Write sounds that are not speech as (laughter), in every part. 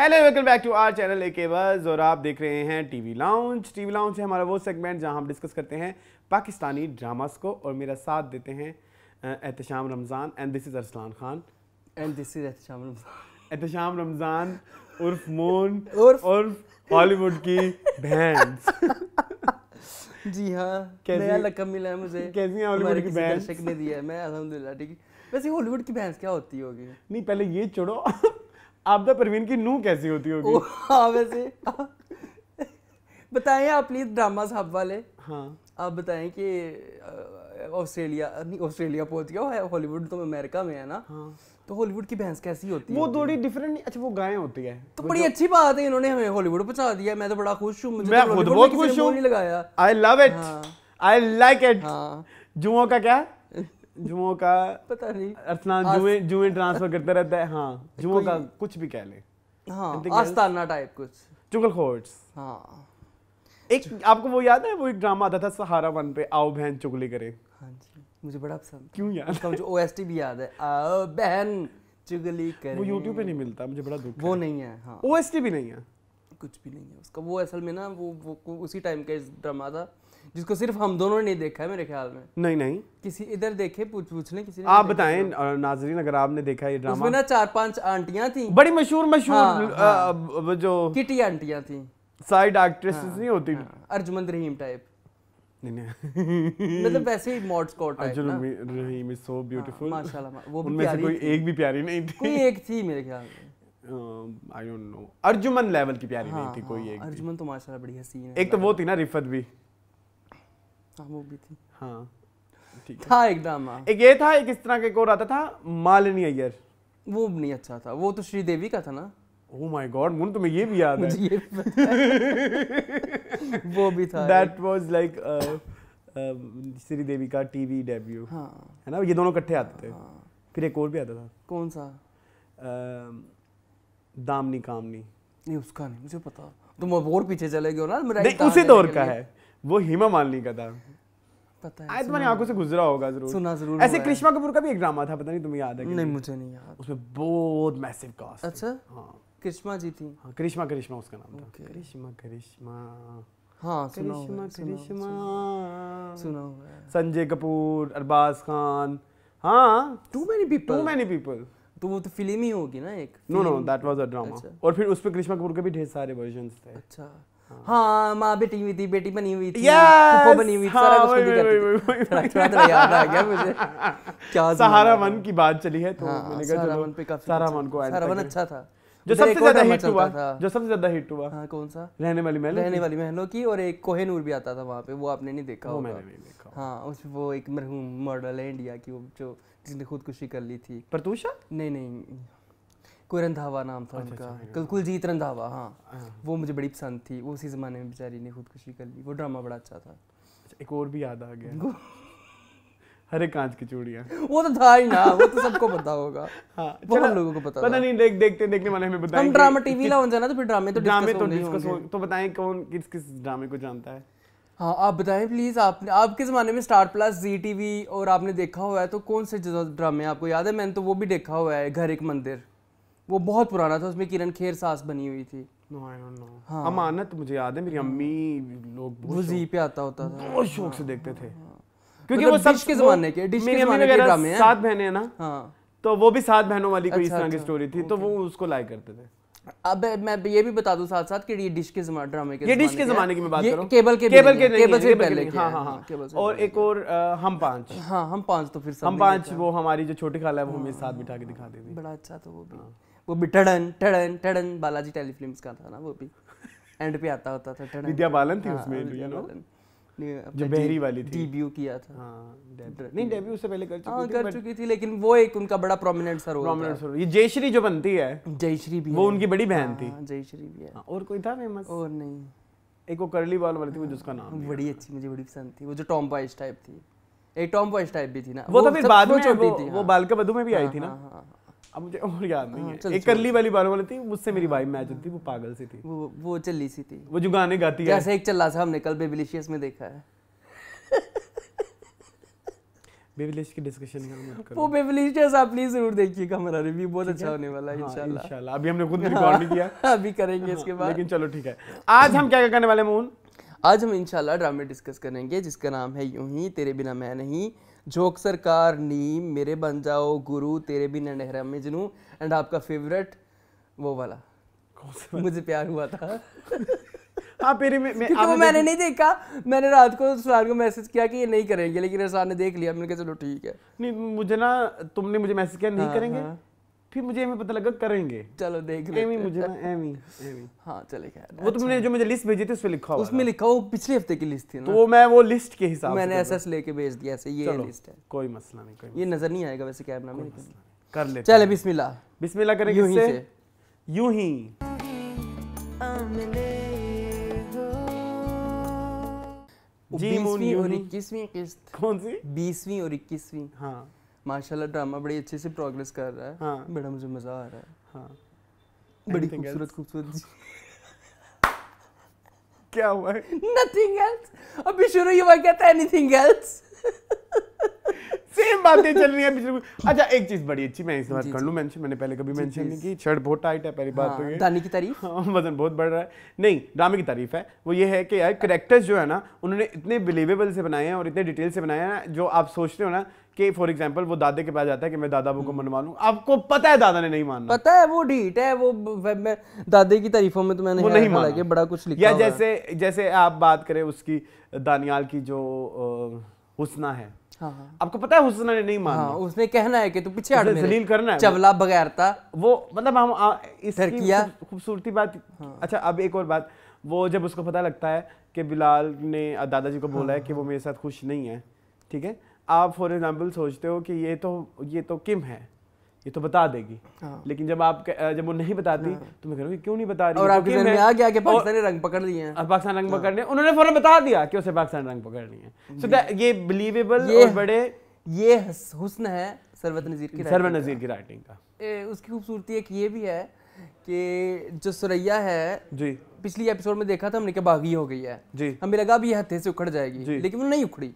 Hello welcome back to our channel A K buzz और आप देख रहे हैं टीवी लाउंज टीवी लाउंज है हमारा वो सेगमेंट जहां हम डिस्कस करते हैं पाकिस्तानी ड्रामास को और मेरा साथ देते हैं Ehtesham Ramzan and this is Arsalan Khan and this is Ehtesham Ramzan Ehtesham Ramzan उर्फ मोन उर्फ उर्फ हॉलीवुड की बहन (laughs) जी हाँ कैसे लकम मिला है मुझे कैसी हॉलीवुड की बहन शक ने दिया है मैं अलहमदिल्ला ठीक है वैसे हॉलीवुड की बहन क्या होती होगी नहीं पहले ये छोड़ो आपदा परवीन की नू कैसी होती होगी हाँ वैसे बताएं आप प्लीज ड्रामा साहब वाले हाँ आप बताएं कि ऑस्ट्रेलिया नहीं ऑस्ट्रेलिया पहुंच गया हॉलीवुड तो अमेरिका में है ना हाँ। तो हॉलीवुड की भैंस कैसी होती वो है वो थोड़ी डिफरेंट अच्छा वो गायें होती है तो बड़ी अच्छी बात है इन्होंने हमें हॉलीवुड पहुंचा दिया मैं तो बड़ा खुश हूँ मुझे मैं तो खुद बहुत खुश हूँ I love it I like it जुओं का क्या जुओं का पता नहीं अर्थनाम जुए जुए ट्रांसफर करता रहता है हाँ (laughs) जुओं का कुछ भी कह ले हाँ आस्ताना टाइप कुछ चुगल चुगलखोर्स हाँ एक आपको वो याद है वो एक ड्रामा आता था सहारा वन पे आओ बहन चुगली करे हाँ जी मुझे बड़ा पसंद क्यों याद है मुझे ओएसटी भी याद है आओ बहन चुगली करे वो यूट्यूब पे नहीं मिलता मुझे बड़ा दुख वो नहीं है हाँ ओएसटी भी नहीं है कुछ भी नहीं है उसका वो असल में ना वो वो उसी टाइम का ड्रामा था जिसको सिर्फ हम दोनों ने देखा है मेरे ख्याल में नहीं नहीं किसी इधर देखे पूछ पूछने किसी आप बताएं नाजरीन अगर आपने देखा ये ड्रामा उसमें ना चार पांच आंटियां थी बड़ी मशहूर मशहूर हाँ, हाँ। जो किटी आंटियां थी साइड एक्ट्रेसेस हाँ, नहीं होती हाँ, अर्जुमंद रहीम टाइप मतलब वैसे ही मॉड स्कॉट टाइप ना रहीम इज सो ब्यूटीफुल माशाल्लाह वो उनमें से कोई एक भी प्यारी नहीं थी कोई एक थी मेरे ख्याल में I don't know Arjuman level की प्यारी हाँ, नहीं थी कोई हाँ, एक अर्जुमन तो माशाल्लाह बढ़िया सीन है एक तो वो थी ना रिफत भी महबूब भी थी हाँ था एक हाँ। एक ये था एक इस तरह का आता था मालिनी अय्यर वो नहीं अच्छा था वो तो श्रीदेवी का था ना माय गॉड मुन तुम्हें ये भी याद है (laughs) वो भी था दैट वाज लाइक श्रीदेवी का टीवी डेब्यू हाँ है ना ये दोनों इकट्ठे आते थे हाँ। फिर एक और भी आता था कौन सा um, दामनी कामनी नहीं उसका नहीं मुझे पता तुम और पीछे चले गए हो ना मेरा उसी दौर का है वो हेमा मालिनी का था पता है तुम्हारी आंखों से गुजरा होगा जरूर सुना जरूर ऐसे कपूर का भी एक ड्रामा था पता नहीं तुम्हें याद है नहीं मुझे नहीं याद उसमें बहुत मैसिव कास्ट अच्छा हाँ जी थी हाँ उसका नाम था हाँ सुना हुआ संजय कपूर अरबाज खान हाँ too many people too many people तो वो तो फिल्म ही होगी ना एक no no that was a drama और फिर उस पर कृष्णा कपूर के भी ढेर सारे वर्जन थे अच्छा हाँ माँ बेटी हुई थी बेटी बनी हुई थी yes! बनी हुई हाँ, सारा कुछ करती थोड़ा याद आ गया मुझे क्या (laughs) सहारा की बात चली है तो हाँ, मैंने कहा पे काफी अच्छा को अच्छा था जो सबसे ज्यादा हिट हुआ जो सबसे ज्यादा हिट हुआ हाँ कौन सा रहने वाली महलों रहने वाली महलों की और एक कोहेनूर भी आता था वहाँ पे वो आपने नहीं देखा होगा मैंने नहीं देखा हाँ उस वो एक मरहूम मॉडल है इंडिया की वो जो जिसने खुदकुशी कर ली थी प्रतूषा नहीं नहीं कोई रंधावा नाम था अच्छा, उनका अच्छा, अच्छा। कुलजीत रंधावा हाँ।, हाँ वो मुझे बड़ी पसंद थी वो उसी ज़माने में बेचारी ने खुदकुशी कर ली वो ड्रामा बड़ा अच्छा था अच्छा, एक और भी याद आ गया (laughs) हरे कांच की चूड़ियाँ वो तो था ही ना वो तो सबको पता होगा हाँ बहुत लोगों को पता पता नहीं देख देखते देखने वाले हमें बताएं हम ड्रामा टीवी ला उन जाना तो फिर ड्रामे तो ड्रामे तो डिस्कस हो तो बताएं कौन किस किस ड्रामे को जानता है हाँ आप बताएं प्लीज़ आपने आपके ज़माने में स्टार प्लस जी टीवी और आपने देखा हुआ है तो कौन से ड्रामे आपको याद है मैंने तो वो भी देखा हुआ है घर एक मंदिर वो बहुत पुराना था उसमें किरण खेर सास बनी हुई थी हाँ। अमानत मुझे याद है मेरी हाँ। अम्मी लोग पे आता होता था बहुत शौक से हाँ। देखते थे क्योंकि मतलब वो सब के जमाने के डिश के जमाने के ड्रामे हैं सात बहनें हैं ना हाँ तो वो भी सात बहनों वाली कोई इस अच्छा, तरह की स्टोरी अच्छा। थी तो वो उसको लाइक करते थे अब मैं ये भी बता दूं साथ साथ कि ये डिश के जमाने ड्रामे के ये डिश के जमाने की मैं बात कर रहा हूं केबल के केबल के केबल से पहले हां हां हां और एक और हम पांच हां हम पांच तो फिर हम पांच वो हमारी जो छोटी खाला है वो हमें साथ बिठा के दिखा देती बड़ा अच्छा था वो भी वो भी टड़न टड़न टड़न बालाजी टेलीफिल्म का था ना वो भी एंड पे आता होता था टड़न विद्या बालन थी हाँ, उसमें यू नो जो बहरी वाली थी डेब्यू किया था हाँ, नहीं डेब्यू उससे पहले कर चुकी हाँ, थी कर चुकी थी लेकिन वो एक उनका बड़ा प्रोमिनेंट सा रोल प्रोमिनेंट सा ये जयश्री जो बनती है जयश्री भी वो उनकी बड़ी बहन थी हाँ, जयश्री भी है हाँ, और कोई था फेमस और नहीं एक वो करली बाल वाली थी मुझे उसका नाम बड़ी अच्छी मुझे बड़ी पसंद थी वो जो टॉम बॉयज टाइप थी एक टॉम बॉयज टाइप भी थी ना वो तो फिर बाद में वो बालक का में भी आई थी ना अब मुझे और याद नहीं हाँ, है चल, एक करली वाली बार वाली थी मुझसे मेरी वाइफ मैच होती वो पागल सी थी वो वो चली सी थी वो जो गाने गाती है जैसे एक चल्ला सा हमने कल बेबिलिशियस में देखा है (laughs) बेबिलिश की डिस्कशन मत करो वो बेबिलिशियस आप प्लीज जरूर देखिएगा हमारा रिव्यू बहुत अच्छा होने वाला है हाँ, इंशाल्लाह इंशाल्लाह अभी हमने खुद रिकॉर्ड (laughs) नहीं किया (laughs) अभी करेंगे इसके बाद लेकिन चलो ठीक है आज हम क्या करने वाले मून आज हम इंशाल्लाह ड्रामा डिस्कस करेंगे जिसका नाम है यूं ही तेरे बिना मैं नहीं जोक सरकार नीम मेरे बन जाओ गुरु तेरे भी नहरा मिजनू एंड आपका फेवरेट वो वाला मुझे प्यार हुआ था (laughs) हाँ फिर मैं, मैं, वो मैंने नहीं देखा मैंने रात को सरसार को मैसेज किया कि ये नहीं करेंगे लेकिन सरसार ने देख लिया मैंने कहा चलो ठीक है नहीं मुझे ना तुमने मुझे मैसेज किया नहीं हाँ, करेंगे हाँ. फिर मुझे एमी पता लगा करेंगे चलो देख लेते एमी मुझे ना एमी एमी हां चले खैर वो तुमने तो अच्छा जो मुझे लिस्ट भेजी थी उस पे लिखा हुआ उसमें लिखा वो पिछले हफ्ते की लिस्ट थी ना तो वो मैं वो लिस्ट के हिसाब से मैंने एसएस लेके भेज दिया ऐसे ये लिस्ट है कोई मसला नहीं कोई ये नजर नहीं आएगा वैसे कैमरा में कर ले चले बिस्मिल्लाह बिस्मिल्लाह करेंगे यूं ही यूं ही जी बीसवीं और 21वीं किस्त कौन सी 20वीं और 21वीं हां माशाल्लाह ड्रामा बड़ी अच्छे से प्रोग्रेस कर रहा है हाँ. बड़ा मुझे मज़ा आ रहा है हाँ. बड़ी खूबसूरत खूबसूरत (laughs) क्या हुआ नथिंग एल्स अभी शुरू ही हुआ क्या था एनीथिंग एल्स सेम बातें चल रही हैं पिछले अच्छा एक चीज बड़ी अच्छी मैं इस बात कर लूं मेंशन मैंने पहले कभी मेंशन नहीं की शर्ट बहुत टाइट है पहली बात तो हाँ, तो ये दानी की तारीफ हाँ, वजन बहुत बढ़ रहा है नहीं ड्रामे की तारीफ है वो ये है कि यार करेक्टर्स जो है ना उन्होंने इतने बिलीवेबल से बनाए हैं और इतने डिटेल से बनाए हैं ना जो आप सोचते हो ना कि फॉर एग्जाम्पल वो दादे के पास जाता है कि मैं दादा को हम्म। मनवा लूँ आपको पता है दादा ने नहीं माना पता है वो ढीट है वो मैं दादे की तारीफों में तो मैंने वो नहीं माना कि बड़ा कुछ लिखा या जैसे जैसे आप बात करें उसकी दानियाल की जो हुसना है हाँ, हाँ। आपको पता है हुसना ने नहीं माना हाँ, उसने कहना है कि तू पीछे हट जलील करना है चवला बगैर था वो मतलब हम आ, इस खूबसूरती बात हाँ। अच्छा अब एक और बात वो जब उसको पता लगता है कि बिलाल ने दादाजी को बोला हाँ। है कि वो मेरे साथ खुश नहीं है ठीक है आप फॉर एग्जाम्पल सोचते हो कि ये तो ये तो किम है ये तो बता देगी हाँ। लेकिन जब आप जब वो नहीं बताती हाँ। तो मैं कह रहा क्यों नहीं बता रही और तो आपके तो में आ गया कि पाकिस्तानी रंग पकड़ लिए हैं पाकिस्तान रंग हाँ। पकड़ने उन्होंने फौरन बता दिया कि उसे पाकिस्तान रंग पकड़ लिए सो so ये बिलीवेबल और बड़े ये हुस्न है सरवत नज़ीर की सरवत नज़ीर की राइटिंग का उसकी खूबसूरती एक ये भी है कि जो सुरैया है जी पिछली एपिसोड में देखा था हमने कि बागी हो गई है जी हमें लगा भी हथे से उखड़ जाएगी लेकिन वो नहीं उखड़ी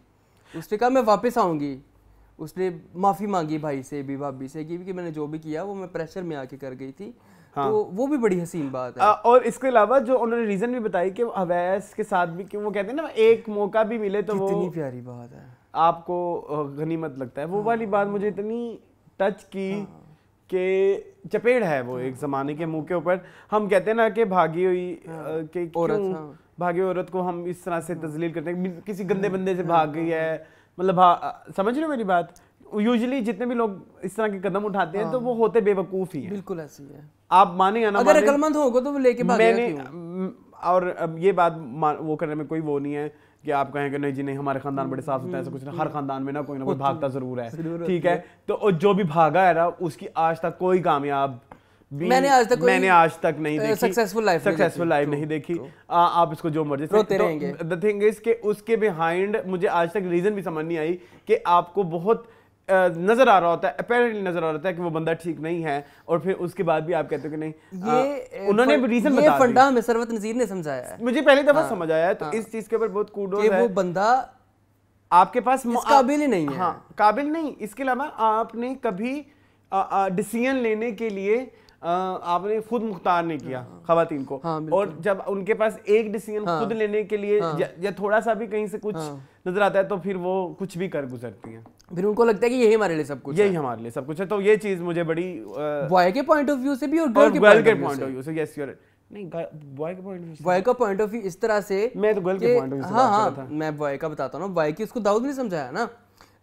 उसने कहा मैं वापस आऊँगी उसने माफ़ी मांगी भाई से भी भाभी से कि, मैंने जो भी किया वो मैं प्रेशर में आके कर गई थी हाँ। तो वो भी बड़ी हसीन बात है आ, और इसके अलावा जो उन्होंने रीजन भी बताई कि अवैस के साथ भी कि वो कहते हैं ना एक मौका भी मिले तो वो इतनी प्यारी बात है आपको गनीमत लगता है वो हाँ। वाली बात मुझे इतनी टच की हाँ। कि चपेड़ है वो एक हाँ। जमाने के मुंह के ऊपर हम कहते हैं ना कि भागी हुई हाँ। कि औरत हाँ। भागी औरत को हम इस तरह से हाँ। तजलील करते हैं किसी गंदे हाँ। बंदे से भाग गई है मतलब हाँ, समझ रहे हो मेरी बात यूजली जितने भी लोग इस तरह के कदम उठाते हैं तो वो होते बेवकूफ ही बिल्कुल ऐसी है आप माने ना अगर अकलमंद होगा तो वो लेके मैंने और अब ये बात वो करने में कोई वो नहीं है कि आप कहें कि नहीं जी नहीं हमारे खानदान बड़े साफ होता है ऐसा कुछ नहीं हर हम्म। खानदान में ना कोई ना कोई भागता जरूर है ठीक है तो जो भी भागा है ना उसकी आज तक कोई कामयाब मैंने आज तक मैंने आज तक नहीं देखी सक्सेसफुल लाइफ सक्सेसफुल लाइफ नहीं देखी आ, आप इसको जो मर्जी रोते तो रहेंगे द थिंग इज के उसके बिहाइंड मुझे आज तक रीजन भी समझ नहीं आई कि आपको बहुत नजर आ रहा होता है अपेरेंटली नजर आ रहा होता है कि वो बंदा ठीक नहीं है और फिर उसके बाद भी आप कहते हो कि नहीं ये आ, उन्होंने रीजन ये फंडा हमें सरवत नजीर ने समझाया है मुझे पहली दफा हाँ, समझ आया है तो हाँ। इस चीज के ऊपर बहुत कूडो है वो बंदा आपके पास काबिल ही नहीं है हाँ काबिल नहीं इसके अलावा आपने कभी डिसीजन लेने के लिए आपने खुद मुख्तार नहीं किया हाँ, खातन को हाँ, और जब उनके पास एक डिसीजन हाँ, खुद लेने के लिए हाँ, या, या थोड़ा सा भी कहीं से कुछ हाँ, नजर आता है तो फिर वो कुछ भी कर गुजरती हैं फिर उनको लगता है कि यही हमारे लिए सब कुछ यही हमारे लिए सब कुछ है तो ये चीज मुझे बड़ी बॉय के पॉइंट ऑफ व्यू से भी और गर्ल के पॉइंट ऑफ व्यू से यस नहीं का पॉइंट ऑफ व्यू इस तरह से मैं तो गर्ल के हाँ, हाँ, मैं बॉय का बताता हूँ बॉय की उसको दाऊद ने समझाया ना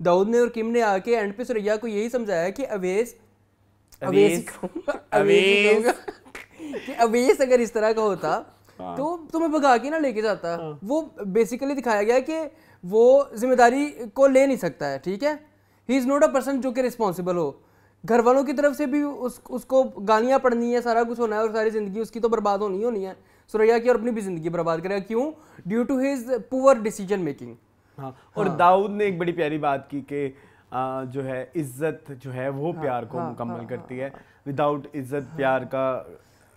दाऊद ने और किम ने आके एंड पे सुरैया को यही समझाया कि अवेज अवेज (laughs) अवेज अगर इस तरह का होता हाँ। तो तुम्हें तो भगा के ना लेके जाता हाँ। वो बेसिकली दिखाया गया कि वो जिम्मेदारी को ले नहीं सकता है ठीक है he is not a person जो कि रिस्पॉन्सिबल हो घर वालों की तरफ से भी उस उसको गालियाँ पड़नी है सारा कुछ होना है और सारी ज़िंदगी उसकी तो बर्बाद होनी होनी है सुरैया की और अपनी भी ज़िंदगी बर्बाद करेगा क्यों due to his poor decision making और हाँ। दाऊद ने एक बड़ी प्यारी बात की कि जो है इज्जत जो है वो हाँ, प्यार को हाँ, मुकम्मल हाँ, करती हाँ, है विदाउट हाँ। इज्जत हाँ, प्यार का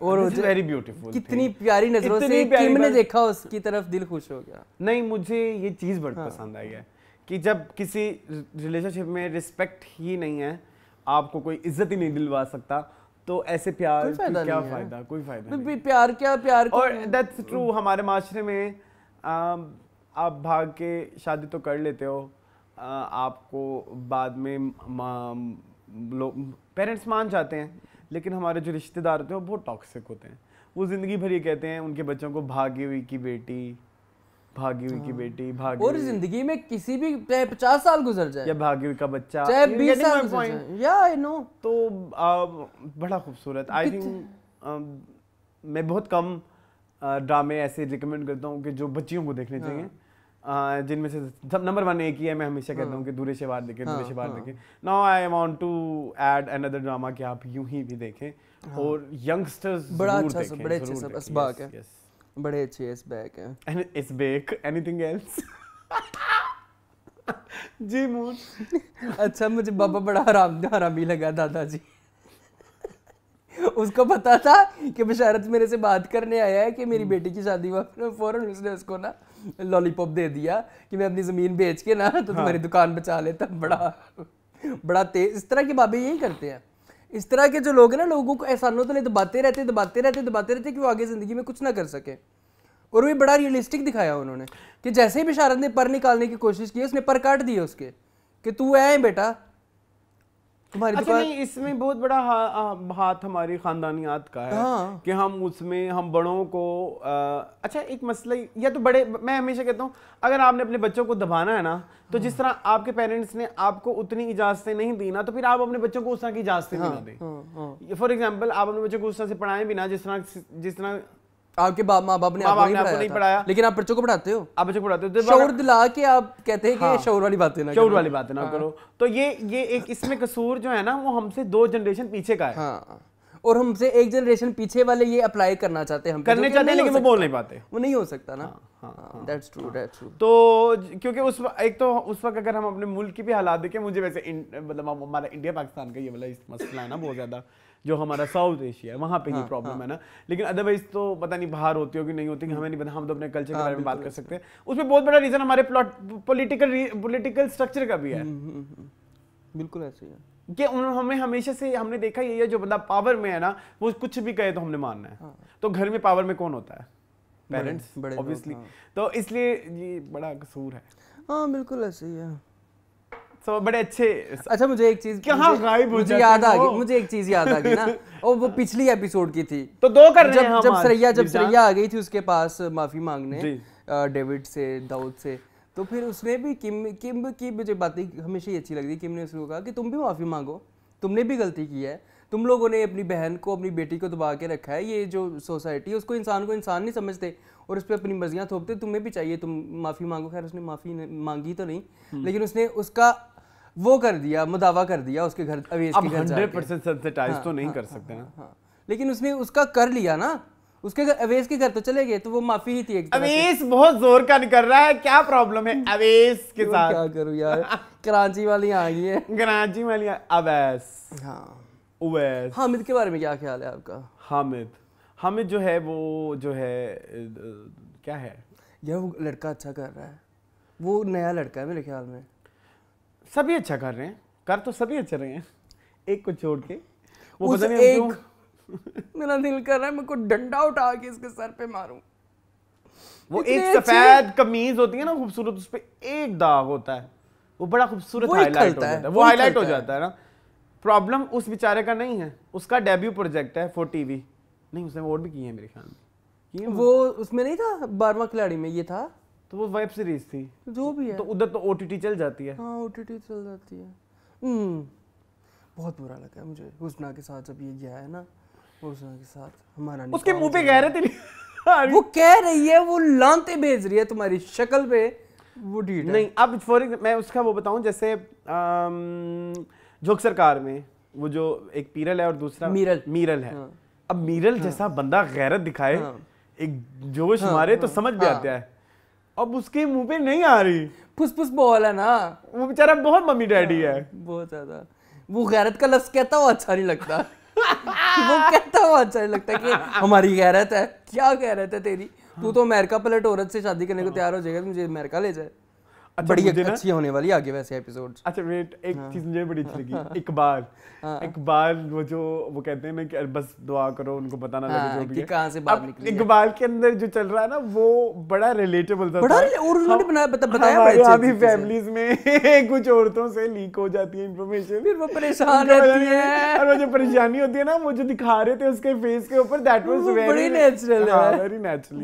और वेरी ब्यूटीफुल कितनी प्यारी नजरों से किम ने देखा उसकी तरफ दिल खुश हो गया नहीं मुझे ये चीज बड़ी हाँ, पसंद आई है कि जब किसी रिलेशनशिप में रिस्पेक्ट ही नहीं है आपको कोई इज्जत ही नहीं दिलवा सकता तो ऐसे प्यार क्या फायदा कोई फायदा नहीं प्यार क्या प्यार और दैट्स ट्रू हमारे माशरे में आप भाग के शादी तो कर लेते हो आपको बाद में लोग पेरेंट्स मान जाते हैं लेकिन हमारे जो रिश्तेदार होते हैं वो बहुत टॉक्सिक होते हैं वो ज़िंदगी भर ये कहते हैं उनके बच्चों को भागी हुई की बेटी भागी हुई की हाँ। बेटी भागी और जिंदगी में किसी भी पचास साल गुजर जाए या भागी हुई का बच्चा चाहे बीस साल या आई नो तो बड़ा खूबसूरत आई थिंक मैं बहुत कम ड्रामे ऐसे रिकमेंड करता हूँ कि जो बच्चियों को देखने चाहिए हाँ। जिनमें से नंबर वन एक ही है मैं हमेशा कहता हूँ हाँ। कि दूरे से बाहर देखें हाँ, दूरे से बाहर हाँ। देखें now I want to add another drama कि आप यूं ही भी देखें और यंगस्टर्स बड़ा अच्छा सब बड़े अच्छे सब असबाक है बड़े अच्छे इसबैक है एंड इसबैक एनीथिंग एल्स जी मूड अच्छा मुझे बाबा बड़ा हराम हरामी लगा दादाजी उसको पता था कि बशारत मेरे से बात करने आया है कि मेरी हम्म। बेटी की शादी हुआ फौरन उसने उसको ना लॉलीपॉप दे दिया कि मैं अपनी ज़मीन बेच के ना तो तुम्हारी हाँ। दुकान बचा लेता बड़ा बड़ा तेज इस तरह के बाबे यही करते हैं इस तरह के जो लोग हैं ना लोगों को एहसानों तो तले दबाते रहते दबाते रहते दबाते रहते कि वो आगे ज़िंदगी में कुछ ना कर सके और वो बड़ा रियलिस्टिक दिखाया उन्होंने कि जैसे ही बिशारत ने पर निकालने की कोशिश की उसने पर काट दिए उसके कि तू है बेटा तुम्हारी अच्छा नहीं इसमें बहुत बड़ा हा, हाथ हमारी खानदानियात का है हाँ। कि हम उसमें हम बड़ों को आ, अच्छा एक मसला या तो बड़े मैं हमेशा कहता हूँ अगर आपने अपने बच्चों को दबाना है ना तो जिस तरह आपके पेरेंट्स ने आपको उतनी इजाजतें नहीं दी ना तो फिर आप अपने बच्चों को उस तरह की इजाजतें हाँ, भी ना दें फॉर हाँ, एग्जाम्पल हाँ। आप अपने बच्चों को उस तरह से पढ़ाएं भी ना जिस तरह जिस तरह आपके बाप माँ बाप ने आपको नहीं, पढ़ाया नहीं पढ़ाया लेकिन आप बच्चों को पढ़ाते हो आप बच्चों को पढ़ाते हो तो शोर दिला के आप कहते हैं कि हाँ, शोर वाली बातें ना शोर वाली बातें ना हाँ। करो तो ये ये एक इसमें कसूर जो है ना वो हमसे दो जनरेशन पीछे का है हाँ। और हमसे एक जनरेशन पीछे वाले ये अप्लाई करना चाहते हैं हम करने चाहते हैं लेकिन वो बोल नहीं पाते वो नहीं हो सकता ना दैट्स ट्रू दैट्स ट्रू तो क्योंकि उस एक तो उस वक्त अगर हम अपने मुल्क की भी हालात देखें मुझे वैसे मतलब हमारा इंडिया पाकिस्तान का ये वाला मसला है ना बहुत ज़्यादा जो हमारा साउथ एशिया है वहाँ पे ये प्रॉब्लम हाँ, हाँ। है ना लेकिन अदरवाइज तो पता नहीं बाहर होती होगी नहीं होती हमें नहीं पता हम तो अपने कल्चर के हाँ, बारे में बात कर सकते हैं उसमें बहुत बड़ा रीजन हमारे पोलिटिकल पोलिटिकल स्ट्रक्चर का भी है हम्म, हम्म, हम्म। बिल्कुल ऐसे ही है कि हमें हमेशा से हमने देखा ये है जो बंदा पावर में है ना वो कुछ भी कहे तो हमने मानना है हाँ। तो घर में पावर में कौन होता है पेरेंट्स ऑब्वियसली हाँ। तो इसलिए ये बड़ा कसूर है हाँ बिल्कुल ऐसे ही है सो तो बड़े अच्छे अच्छा मुझे एक चीज क्या गायब हो मुझे याद आ गई मुझे एक चीज याद आ गई ना (laughs) और वो पिछली एपिसोड की थी तो दो कर रहे हैं जब सरैया जब सरैया आ गई थी उसके पास माफी मांगने डेविड से दाऊद से तो फिर उसने भी किम किम की मुझे बातें हमेशा ही अच्छी लगती किम ने उसको कहा कि तुम भी माफ़ी मांगो तुमने भी गलती की है तुम लोगों ने अपनी बहन को अपनी बेटी को दबा के रखा है ये जो सोसाइटी है उसको इंसान को इंसान नहीं समझते और उस पर अपनी मर्जियाँ थोपते तुम्हें भी चाहिए तुम माफ़ी मांगो खैर उसने माफ़ी मांगी तो नहीं हम्म। लेकिन उसने उसका वो कर दिया मुदावा कर दिया उसके घर अवेज अब हंड्रेड परसेंट सेंसिटाइज तो हाँ, नहीं हाँ, कर हाँ, सकते ना लेकिन उसने उसका कर लिया ना उसके घर अवेश के घर तो चले गए तो वो माफी ही थी एक अवेश बहुत जोर का निकल रहा है क्या प्रॉब्लम है अवेश के साथ क्या करूं यार कराची वाली आ गई है कराची वाली अवेश हाँ अवेश हामिद के बारे में क्या ख्याल है आपका हामिद हामिद जो है वो जो है क्या है यार वो लड़का अच्छा कर रहा है वो नया लड़का है मेरे ख्याल में सभी अच्छा कर रहे हैं कर तो सभी अच्छा रहे हैं एक को छोड़ के वो पता नहीं एक (laughs) मेरा दिल कर रहा है मैं को डंडा उठा के इसके सर पे मारूं वो एक सफेद कमीज होती है ना खूबसूरत उस पर एक दाग होता है वो बड़ा खूबसूरत हाईलाइट हो जाता है वो हाईलाइट हो जाता है ना प्रॉब्लम उस बेचारे का नहीं है उसका डेब्यू प्रोजेक्ट है फोर टीवी नहीं उसने वोट भी किए हैं मेरे ख्याल में वो उसमें नहीं था बारवा खिलाड़ी में ये था तो वो वेब सीरीज थी जो भी है तो उधर तो ओटीटी चल जाती है हाँ ओटीटी चल जाती है हम्म। बहुत बुरा लगा मुझे हुस्ना के साथ जब ये गया है ना हुस्ना के साथ हमारा उसके मुंह पे कह रहे थे (laughs) वो कह रही है वो लानते भेज रही है तुम्हारी शक्ल पे वो डीट नहीं अब फॉर मैं उसका वो बताऊं जैसे झोंक सरकार में वो जो एक पीरल है और दूसरा मीरल मीरल है हाँ। अब मीरल हाँ। जैसा बंदा गैरत दिखाए हाँ। एक जोश हाँ, मारे तो हाँ, तो समझ भी आता हाँ। है अब उसके मुंह पे नहीं आ रही फुसफुस बॉल है ना वो बेचारा बहुत मम्मी डैडी है हाँ, बहुत ज्यादा वो गैरत का लफ्ज कहता वो अच्छा नहीं लगता (laughs) वो कहता वो अच्छा नहीं लगता कि हमारी गैरत है क्या गैरत है तेरी तू तो अमेरिका पलट औरत से शादी करने को तैयार हो जाएगा मुझे अमेरिका ले जाए अच्छा, अच्छा, हाँ। बड़ी अच्छी आगे वैसे हाँ। एक चीज मुझे इकबाल के अंदर जो चल रहा है ना वो बड़ा रिलेटेबल था और हाँ, (laughs) कुछ औरतों से लीक हो जाती है इन्फॉर्मेशन वो परेशान रहती है और वो जो परेशानी होती है ना वो जो दिखा रहे थे उसके फेस के ऊपर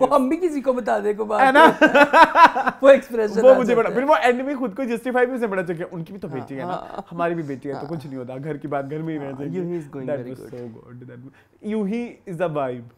वो हम भी किसी को बता दे को बात है ना (laughs) वो एक्सप्रेशन वो मुझे बड़ा फिर वो एंड में खुद को जस्टिफाई भी बड़ा चुके उनकी भी तो हाँ, बेटी है ना हाँ। हमारी भी बेटी है तो कुछ हाँ। नहीं होता घर की बात घर में ही रह यू ही इज द वाइब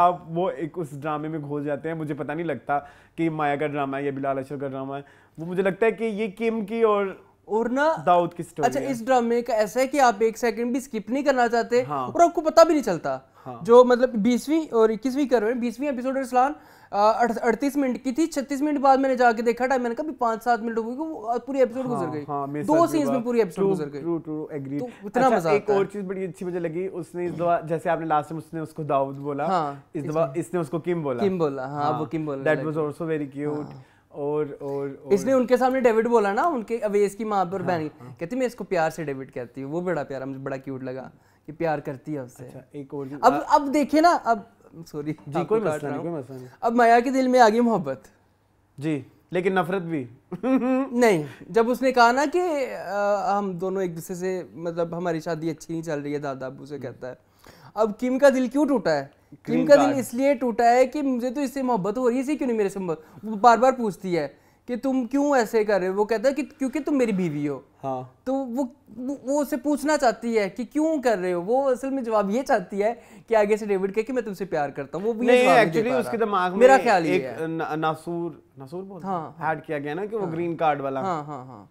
आप वो एक उस ड्रामे में घोल जाते हैं मुझे पता नहीं लगता कि माया का ड्रामा है या बिलाल अशर का ड्रामा है वो मुझे लगता है कि ये किम की और और ना दाऊद की स्टोरी अच्छा इस ड्रामे का ऐसा है कि आप एक सेकंड भी स्किप नहीं करना चाहते हाँ। और आपको पता भी नहीं चलता जो मतलब बीसवीं और इक्कीसवीं कर रहे हैं बीसवीं एपिसोड इस्लान अड़तीस मिनट की थी छत्तीस मिनट बाद मैंने जाके देखा टाइम मैंने कहा पांच सात मिनट हो हाँ, गई हाँ, पूरी एपिसोड गुजर गई दो सीन्स में पूरी एपिसोड गुजर गई ट्रू ट्रू एग्री इतना अच्छा, मजा एक और चीज बड़ी अच्छी मुझे लगी उसने इस दफा जैसे आपने लास्ट में उसने उसको दाऊद बोला हाँ, इस दफा इसने उसको किम बोला किम बोला हाँ वो किम बोला that was also very cute और, और, इसने उनके सामने डेविड बोला ना उनके अवेस की माँ पर बहन कहती मैं इसको प्यार से डेविड कहती हूँ वो बड़ा प्यारा मुझे बड़ा क्यूट लगा कि प्यार करती है उससे अच्छा, एक और अब अब देखिए ना अब सॉरी जी कोई मसला नहीं कोई मसला नहीं अब माया के दिल में आ गई मोहब्बत जी लेकिन नफरत भी (laughs) नहीं जब उसने कहा ना कि हम दोनों एक दूसरे से मतलब हमारी शादी अच्छी नहीं चल रही है दादा अबू से हम्म। कहता है अब किम का दिल क्यों टूटा है किम का दिल इसलिए टूटा है कि मुझे तो इससे मोहब्बत हो रही है इसी क्यों नहीं मेरे से वो बार बार पूछती है कि तुम क्यों ऐसे कर रहे हो वो कहता है कि क्योंकि तुम मेरी बीवी हो हाँ तो वो वो उसे पूछना चाहती है कि क्यों कर रहे हो वो असल में जवाब ये चाहती है कि आगे से डेविड कह कि मैं तुमसे प्यार करता हूँ वो भी नहीं एक्चुअली उसके दिमाग में मेरा ख्याल एक नासूर नासूर बोल हाँ ऐड हाँ। किया गया ना कि वो ग्रीन हाँ। कार्ड वाला हाँ हाँ हाँ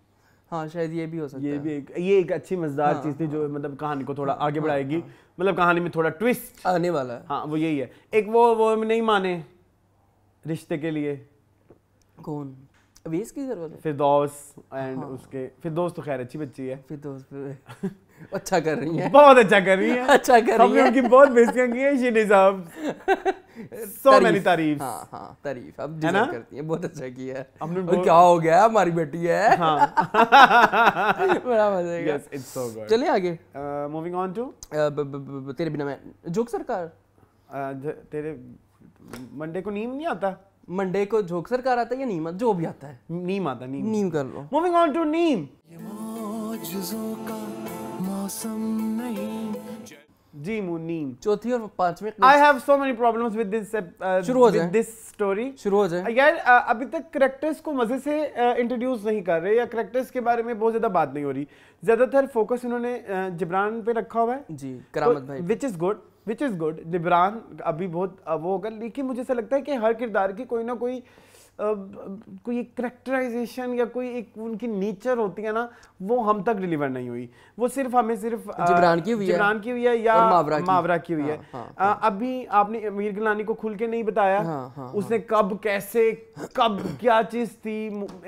हाँ शायद ये भी हो सकता ये भी एक ये एक अच्छी मजेदार हाँ, चीज थी हाँ, जो मतलब कहानी को थोड़ा हाँ, आगे हाँ, बढ़ाएगी हाँ, मतलब कहानी में थोड़ा ट्विस्ट आने वाला है हाँ वो यही है एक वो वो नहीं माने रिश्ते के लिए कौन अवेज की जरूरत है फिरदौस एंड हाँ। उसके फिरदौस तो खैर अच्छी बच्ची है फिरदौस (laughs) अच्छा कर रही है बहुत अच्छा कर रही है (laughs) अच्छा कर रही है हमने उनकी बहुत बेइज्जती की है शी डिजर्व सो मेनी तारीफ हां हां हाँ, तारीफ अब डिजर्व करती है बहुत अच्छा किया है हमने और क्या हो गया हमारी बेटी है (laughs) हां बड़ा मजा आएगा यस इट्स सो गुड चलिए आगे मूविंग ऑन टू तेरे बिना मैं जोक सरकार uh, तेरे मंडे को नींद नहीं आता मंडे को जोक सरकार आता है या नीम जो भी आता है नीम आता नीम नीम कर लो मूविंग ऑन टू नीम जी मु नीम चौथी और पांचवी I have so many problems with this शुरू हो जाए दिस स्टोरी शुरू हो जाए uh, यार uh, अभी तक करेक्टर्स को मजे से इंट्रोड्यूस uh, नहीं कर रहे या करेक्टर्स के बारे में बहुत ज्यादा बात नहीं हो रही ज्यादातर फोकस इन्होंने uh, जिब्रान पे रखा हुआ है जी करामत तो, भाई which is good which is good Jibran अभी बहुत वो होगा लेकिन मुझे ऐसा लगता है कि हर किरदार की कोई ना कोई कोई एक करेक्टराइजेशन या कोई एक उनकी नेचर होती है ना वो हम तक डिलीवर नहीं हुई वो सिर्फ हमें सिर्फ जिब्रान की हुई जिब्रान है की हुई है या मावरा की, मावरा की हुई हाँ, है हाँ, हाँ, हाँ। अभी आपने मीर गिलानी को खुल के नहीं बताया हाँ, हाँ, हाँ। उसने हाँ. कब कैसे कब क्या चीज थी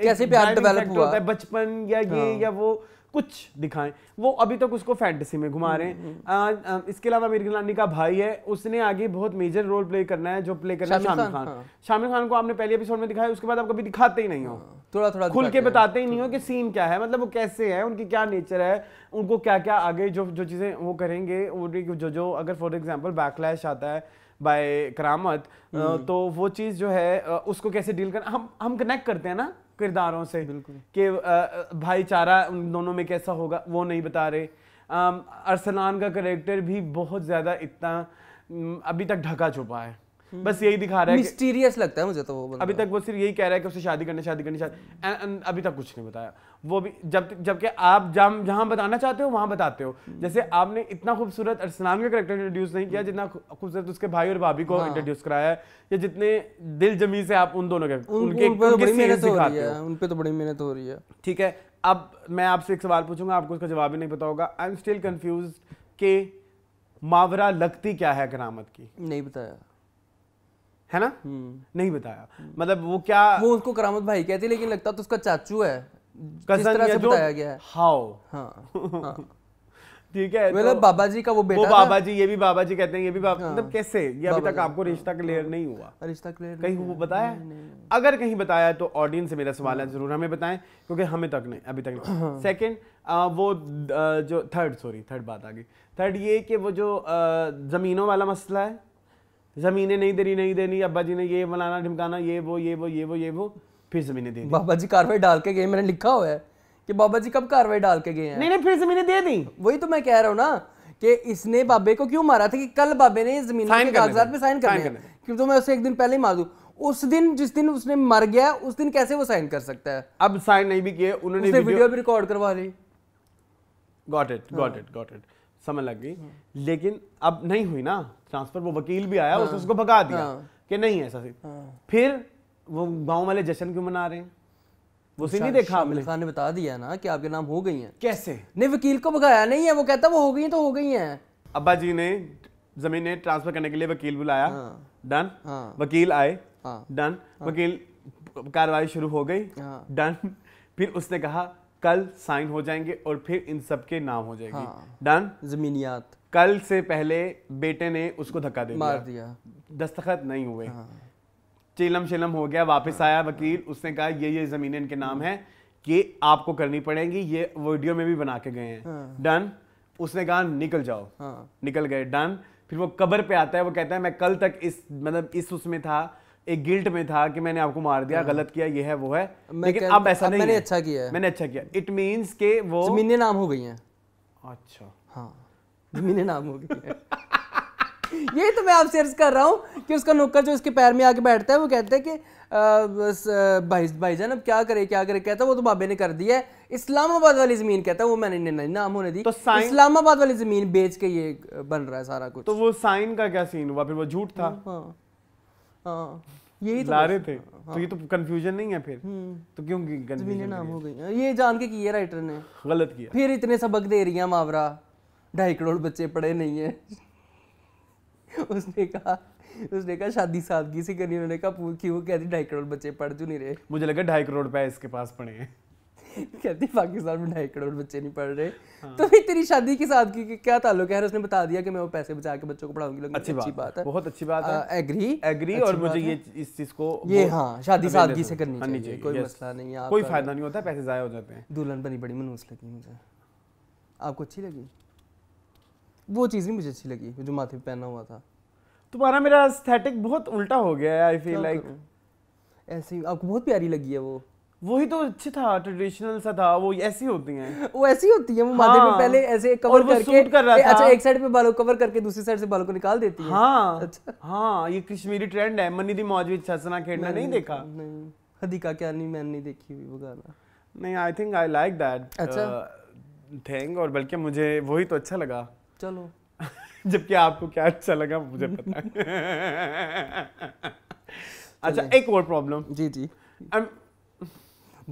कैसे प्यार डेवलप हुआ बचपन या ये हाँ। या वो कुछ दिखाएं वो अभी तक उसको फैंटेसी में घुमा रहे हैं हम्म, इसके अलावा आमिर गिलानी का भाई है उसने आगे बहुत मेजर रोल प्ले करना है जो प्ले करना है शामिर खान हाँ। शामिर खान को आपने पहले एपिसोड में दिखाया उसके बाद आप कभी दिखाते ही नहीं हो हाँ, थोड़ा थोड़ा खुल के बताते ही नहीं हो कि सीन क्या है मतलब वो कैसे है उनकी क्या नेचर है उनको क्या क्या आगे जो जो चीज़ें वो करेंगे जो जो अगर फॉर एग्जाम्पल बैकलैश आता है बाय करामत हम्म। तो वो चीज़ जो है उसको कैसे डील करना हम हम कनेक्ट करते हैं ना किरदारों से कि भाईचारा उन दोनों में कैसा होगा वो नहीं बता रहे अरसलान का करेक्टर भी बहुत ज़्यादा इतना अभी तक ढका छुपा है हम्म। बस यही दिखा रहा है मिस्टीरियस लगता है मुझे तो वो अभी तक वो सिर्फ यही कह रहा है कि उससे शादी करनी शादी करनी शादी अभी तक कुछ नहीं बताया वो भी जब जबकि आप जहाँ जहाँ बताना चाहते हो वहाँ बताते हो हम्म। जैसे आपने इतना खूबसूरत अरसलान का करेक्टर इंट्रोड्यूस नहीं किया जितना खूबसूरत उसके भाई और भाभी को इंट्रोड्यूस हाँ। कराया है या जितने दिल जमी से आप उन दोनों के उनके तो उन पे तो बड़ी मेहनत हो रही है ठीक है अब मैं आपसे एक सवाल पूछूंगा आपको उसका जवाब ही नहीं पता होगा आई एम स्टिल कंफ्यूज के मावरा लगती क्या है करामत की नहीं बताया है ना हम्म। नहीं बताया मतलब वो क्या वो उसको करामत भाई कहती लेकिन लगता तो उसका चाचू है जिस तरह से बताया गया है हाउ हाँ। हाँ। हाँ। ठीक है मतलब तो, बाबा जी का वो बेटा वो बाबा जी ये भी बाबा जी कहते हैं ये भी बाबा हाँ, मतलब कैसे ये अभी तक आपको रिश्ता क्लियर नहीं हुआ रिश्ता क्लियर कहीं वो बताया नहीं, नहीं, नहीं। अगर कहीं बताया तो ऑडियंस से मेरा सवाल है जरूर हमें बताएं क्योंकि हमें तक नहीं अभी तक नहीं सेकंड वो जो थर्ड सॉरी थर्ड बात आ गई थर्ड ये कि वो जो जमीनों वाला मसला है ज़मीनें नहीं देनी नहीं देनी अब्बा जी ने ये बनाना ढिमकाना ये वो ये वो ये वो ये वो फिर ज़मीनें दे दी बाबा जी कार्रवाई डाल के गए मैंने लिखा हुआ है कि बाबा जी कब कार्रवाई डाल के गए हैं नहीं नहीं फिर ज़मीनें दे दी वही तो मैं कह रहा हूँ ना कि इसने बाबे को क्यों मारा था कि कल बाबे ने जमीन के कागजात पे साइन करने क्यों तो मैं उसे एक दिन पहले ही मार दूँ उस दिन जिस दिन उसने मर गया उस दिन कैसे वो साइन कर सकता है अब साइन नहीं भी किए उन्होंने वीडियो, वीडियो भी रिकॉर्ड करवा ली got it got it got it समझ लग गई लेकिन अब नहीं हुई ना ट्रांसफर वो वकील भी आया हाँ, उसने उसको भगा दिया हाँ, कि नहीं ऐसा सीन हाँ, फिर वो गांव वाले जश्न क्यों मना रहे हैं वो सीन नहीं देखा आपने खान ने बता दिया ना कि आपके नाम हो गई हैं कैसे नहीं वकील को भगाया नहीं है वो कहता वो हो गई तो हो गई हैं अब्बा जी ने जमीन ने ट्रांसफर करने के लिए वकील बुलाया डन हाँ। हाँ। वकील आए डन हाँ। वकील कार्रवाई शुरू हो गई डन फिर उसने कहा कल साइन हो जाएंगे और फिर इन सब के नाम हो जाएगी डन जमीनियात कल से पहले बेटे ने उसको धक्का दे मार दिया दस्तखत नहीं हुए हाँ। चिलम शिलम हो गया वापस आया वकील उसने कहा ये ये जमीन इनके नाम है कि आपको करनी पड़ेगी ये वीडियो में भी बना के गए हैं हाँ। डन उसने कहा निकल जाओ हाँ। निकल गए डन फिर वो कबर पे आता है वो कहता है मैं कल तक इस मतलब इस उसमें था एक गिल्ट में था कि मैंने आपको मार दिया हाँ। गलत किया ये है वो है लेकिन अब ऐसा अब नहीं मैंने अच्छा किया मैंने अच्छा किया इट मीन्स के वो मीन नाम हो गई हैं अच्छा हाँ मेरे नाम हो गई ये तो मैं आपसे अर्ज कर रहा हूँ कि उसका नौकर जो उसके पैर में आके बैठता है वो कहता है कि भाई भाईजान अब क्या करे क्या करे कहता है वो तो बाबे ने कर दिया है इस्लामाबाद वाली जमीन कहता है वो मैंने नहीं नाम होने दी तो इस्लामाबाद वाली जमीन बेच के ये बन रहा है सारा कुछ तो वो साइन का क्या सीन हुआ फिर वो झूठ था हाँ, हाँ, हाँ, यही तो रहे थे तो ये तो कंफ्यूजन नहीं है फिर हम्म। तो क्यों नाम हो गई ये जान के किए राइटर ने गलत किया फिर इतने सबक दे रही है मावरा ढाई करोड़ बच्चे पढ़े नहीं हैं उसने कहा उसने कहा शादी सादगी से करनी उन्होंने कहा क्यों कहती ढाई करोड़ बच्चे पढ़ जो नहीं रहे मुझे लगा ढाई करोड़ रुपए इसके पास पड़े हैं कहती पाकिस्तान में ढाई करोड़ बच्चे नहीं पढ़ रहे हाँ। तो भाई तेरी शादी के साथ की क्या ताल्लुक है उसने बता दिया कि मैं वो पैसे बचा के बच्चों को पढ़ाऊंगी अच्छी, अच्छी बात है बहुत अच्छी बात आ, है एग्री एग्री और मुझे ये इस चीज को ये हाँ शादी सादगी से करनी हाँ चाहिए कोई मसला नहीं है कोई फायदा नहीं होता पैसे जाया हो जाते हैं दुल्हन बनी बड़ी मनूस लगी मुझे आपको अच्छी लगी वो चीज़ भी मुझे अच्छी लगी जो माथे पे पहना हुआ था तुम्हारा मेरा एस्थेटिक बहुत उल्टा हो गया है आई फील लाइक ऐसे ही आपको बहुत प्यारी लगी है वो वही तो अच्छी था ट्रेडिशनल सा था वो ऐसी होती हैं वो ऐसी होती है वो हाँ। माथे पे हाँ। पहले ऐसे कवर करके कर रहा अच्छा, था अच्छा एक साइड पे बालों कवर करके दूसरी साइड से बालों को निकाल देती है हाँ अच्छा हाँ ये कश्मीरी ट्रेंड है मनी दी मौज विच अच्छा, हंसना खेलना नहीं देखा नहीं हदीका क्या नहीं मैंने नहीं देखी हुई वो गाना नहीं I think I like that अच्छा थैंक uh, और बल्कि मुझे वही तो अच्छा लगा चलो (laughs) जबकि आपको क्या अच्छा लगा मुझे (laughs) पता अच्छा एक और प्रॉब्लम जी जी I'm...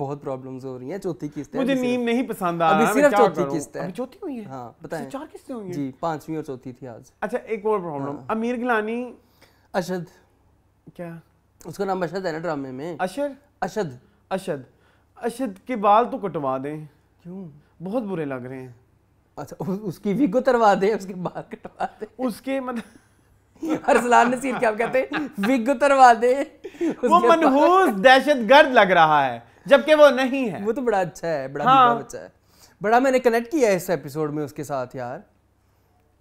बहुत प्रॉब्लम्स हो रही हैं चौथी किस्त मुझे नीम नहीं पसंद आ अभी सिर्फ चौथी किस्त है चौथी हुई है हाँ अच्छा, बताएं चार किस्तें हुई जी पांचवी और चौथी थी आज अच्छा एक और प्रॉब्लम हाँ। अमीर गिलानी अशद क्या उसका नाम अशद है ना ड्रामे में अशर अशद अशद अशद के बाल तो कटवा दें क्यों बहुत बुरे लग रहे हैं अच्छा उसकी विगो तरवा दे उसके बाल कटवा दे उसके मतलब अरसलान नसीर क्या कहते हैं विग उतरवा दे वो मनहूस लग रहा है जबकि वो नहीं है वो तो बड़ा अच्छा है बड़ा हाँ। बच्चा है बड़ा मैंने कनेक्ट किया है इस एपिसोड में उसके साथ यार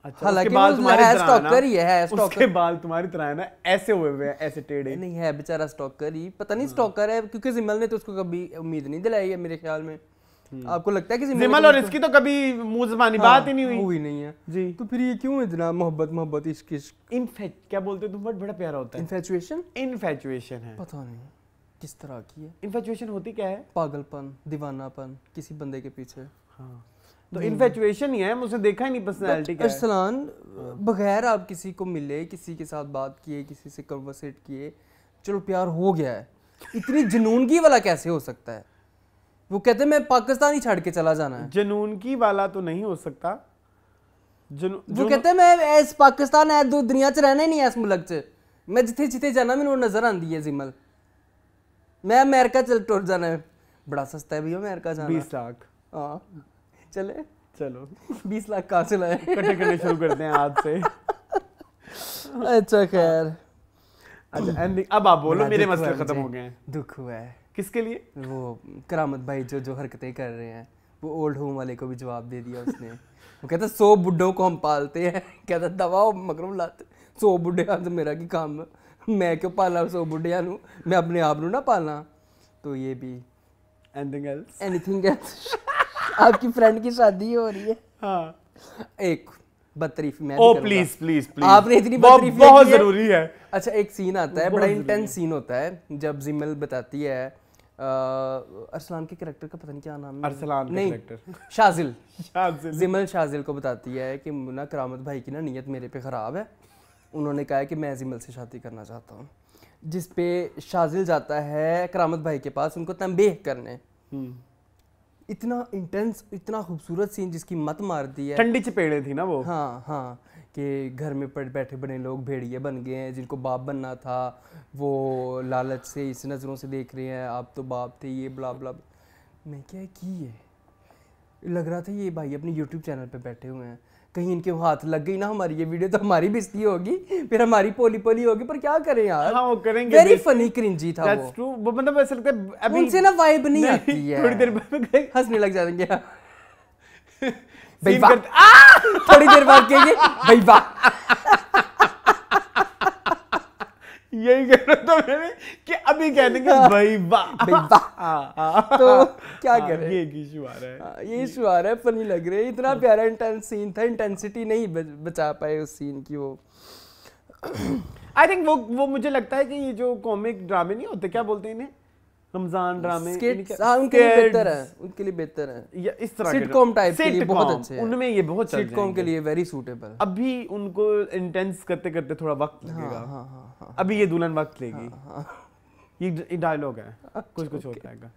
अच्छा, हालांकि बाल तुम्हारे स्टॉकर ही है स्टॉकर उसके बाल तुम्हारी तरह है ना ऐसे हुए हुए हैं ऐसे टेढ़े नहीं है बेचारा स्टॉकर ही पता नहीं स्टॉकर हाँ। है क्योंकि जिमल ने तो उसको कभी उम्मीद नहीं दिलाई है मेरे ख्याल में हम्म। आपको लगता है कि विमल और इसकी तो कभी मुंह जबानी हाँ, बात ही नहीं हुई हुई नहीं है जी तो फिर ये क्यों है जना मोहब्बत मोहब्बत इश्क इश्क इनफेक्ट क्या बोलते हो तुम बट बड़ा प्यारा होता है इन्फेचुएशन इन्फेचुएशन है पता नहीं किस तरह की है इन्फेचुएशन होती क्या है पागलपन दीवानापन किसी बंदे के पीछे हाँ तो इन्फेचुएशन ही है मुझे देखा ही नहीं पर्सनैलिटी का अरसलान बगैर आप किसी को मिले किसी के साथ बात किए किसी से कन्वर्सेट किए चलो प्यार हो गया है इतनी (laughs) जुनूनगी वाला कैसे हो सकता है वो कहते मैं पाकिस्तान ही छाड़ के चला जाना है जनून की वाला तो नहीं हो सकता ਜਨ ਜੋ ਕਹਿੰਦੇ ਮੈਂ ਇਸ ਪਾਕਿਸਤਾਨ ਐ ਦੋ ਦੁਨੀਆ ਚ ਰਹਿਣਾ इस मुल्क च मैं जिथे जिथे जाना मैं नजर ਨਜ਼ਰ है जिमल मैं अमेरिका चल ਚਲ जाना है बड़ा सस्ता है भैया अमेरिका जाना 20 लाख ਹਾਂ हाँ। चले चलो 20 लाख कहाँ से लाए कटे कटे शुरू करते हैं आज से अच्छा खैर हाँ। अच्छा अब आप बोलो मेरे मसले खत्म हो गए हैं दुख हुआ है किसके लिए वो करामत भाई जो जो हरकतें कर रहे हैं वो ओल्ड होम वाले को भी जवाब दे दिया उसने वो कहता सौ बुढ़ों को हम पालते हैं कहता दवा मगरों लाते सौ बुढ़े तो मेरा की काम मैं क्यों पाला सौ बुढ़िया मैं अपने आप ना पालना तो ये भी एनीथिंग एल्स एनीथिंग एल्स आपकी फ्रेंड की शादी हो रही है हाँ एक बदतरीफी मैं ओ प्लीज प्लीज प्लीज आपने इतनी बदतरीफी बहुत जरूरी है अच्छा एक सीन आता है बड़ा इंटेंस सीन होता है जब जिमल बताती है अरसलान के करेक्टर का पता नहीं क्या नाम अरसलान नहीं शाजिल शाजिल जिमल शाजिल को बताती है कि ना करामत भाई की ना नीयत मेरे पे ख़राब है उन्होंने कहा है कि मैं जिमल से शादी करना चाहता हूँ जिस पे शाजिल जाता है करामत भाई के पास उनको तंबेह करने हम्म। इतना इंटेंस इतना खूबसूरत सीन जिसकी मत मार दी है ठंडी चपेड़े थी ना वो हाँ हाँ कि घर में बैठे बने लोग भेड़िए बन गए हैं जिनको बाप बनना था वो लालच से इस नज़रों से देख रहे हैं आप तो बाप थे ये बला बला मैं क्या की है लग रहा था ये भाई अपने यूट्यूब चैनल पर बैठे हुए हैं कहीं इनके हाथ लग गई ना हमारी ये वीडियो तो हमारी बिस्ती होगी फिर हमारी पोली पोली होगी पर क्या करें यार हाँ, वो करेंगे वेरी फनी क्रिंजी था वो true. वो मतलब ऐसा लगता है अभी उनसे ना वाइब नहीं, नहीं आती है थोड़ी देर बाद हंसने लग जाएंगे (laughs) भाई वाह (laughs) थोड़ी देर बाद कहेंगे भाई वाह यही कह रहा था मैंने कि अभी कह देंगे हाँ। भाई वाह हाँ, हाँ। तो क्या कर ये इशू आ रहा है ये इशू आ रहा है फनी लग रहा है इतना प्यारा इंटेंस सीन था इंटेंसिटी नहीं बचा पाए उस सीन की वो आई थिंक वो वो मुझे लगता है कि ये जो कॉमिक ड्रामे नहीं होते क्या बोलते हैं इन्हें रमजान ड्रामे हाँ, उनके लिए बेहतर है उनके लिए बेहतर है या इस तरह सिटकॉम टाइप के लिए बहुत अच्छे हैं उनमें ये बहुत सिटकॉम के लिए वेरी सूटेबल अभी उनको इंटेंस करते करते थोड़ा वक्त हाँ, लगेगा हाँ, हाँ, हाँ, हाँ, अभी ये दुल्हन वक्त लेगी हाँ, हाँ, ये डायलॉग है कुछ कुछ होता है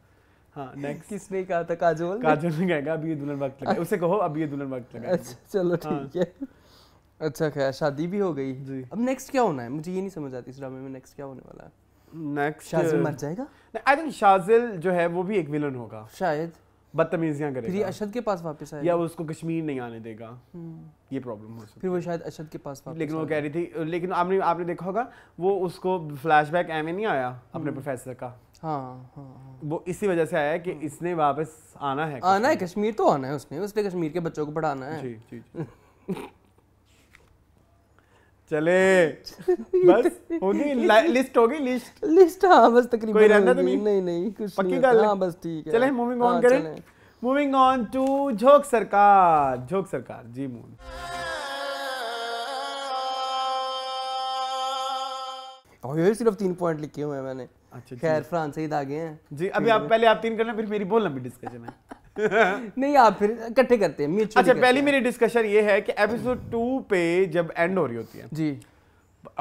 हाँ नेक्स्ट किसने कहा था काजोल काजोल ने कहा अभी ये दुल्हन वक्त लगा उसे कहो अभी ये दुल्हन वक्त लगा अच्छा चलो हाँ। ठीक है अच्छा खैर शादी भी हो गई जी अब नेक्स्ट क्या होना है मुझे ये नहीं समझ आती इस ड्रामे में नेक्स्ट क्या होने वाला है नेक्स्ट शाजिम मर जाएगा आई थिंक शाजिल जो है वो भी एक विलन होगा शायद बदतमीजियां करेगा फिर अशद के पास वापस आएगा या उसको कश्मीर नहीं आने देगा हम्म। ये प्रॉब्लम हो सकती फिर वो शायद अशद के पास वापस लेकिन वो कह रही थी लेकिन आपने आपने देखा होगा वो उसको फ्लैशबैक एम नहीं आया अपने प्रोफेसर हम्म। का हाँ, हाँ, हाँ, वो इसी वजह से आया है कि हम्म। इसने वापस आना है आना है कश्मीर तो आना है उसने उसने कश्मीर के बच्चों को पढ़ाना है जी, जी जी (laughs) चले बस होगी (laughs) लिस्ट होगी लिस्ट लिस्ट हाँ बस तकरीबन कोई रहना तो नहीं नहीं नहीं कुछ पक्की गल हाँ बस ठीक है चले मूविंग ऑन करें moving on to Jhok Sarkar झोक सरकार जी मून और ये सिर्फ तीन पॉइंट लिखे हुए हैं मैंने अच्छा खैर फ्रांस से ही दागे हैं जी अभी आप पहले आप तीन करना फिर मेरी बहुत लंबी डिस्कशन है नहीं आप फिर इकट्ठे करते हैं अच्छा पहली मेरी डिस्कशन ये है कि एपिसोड टू पे जब एंड हो रही होती है जी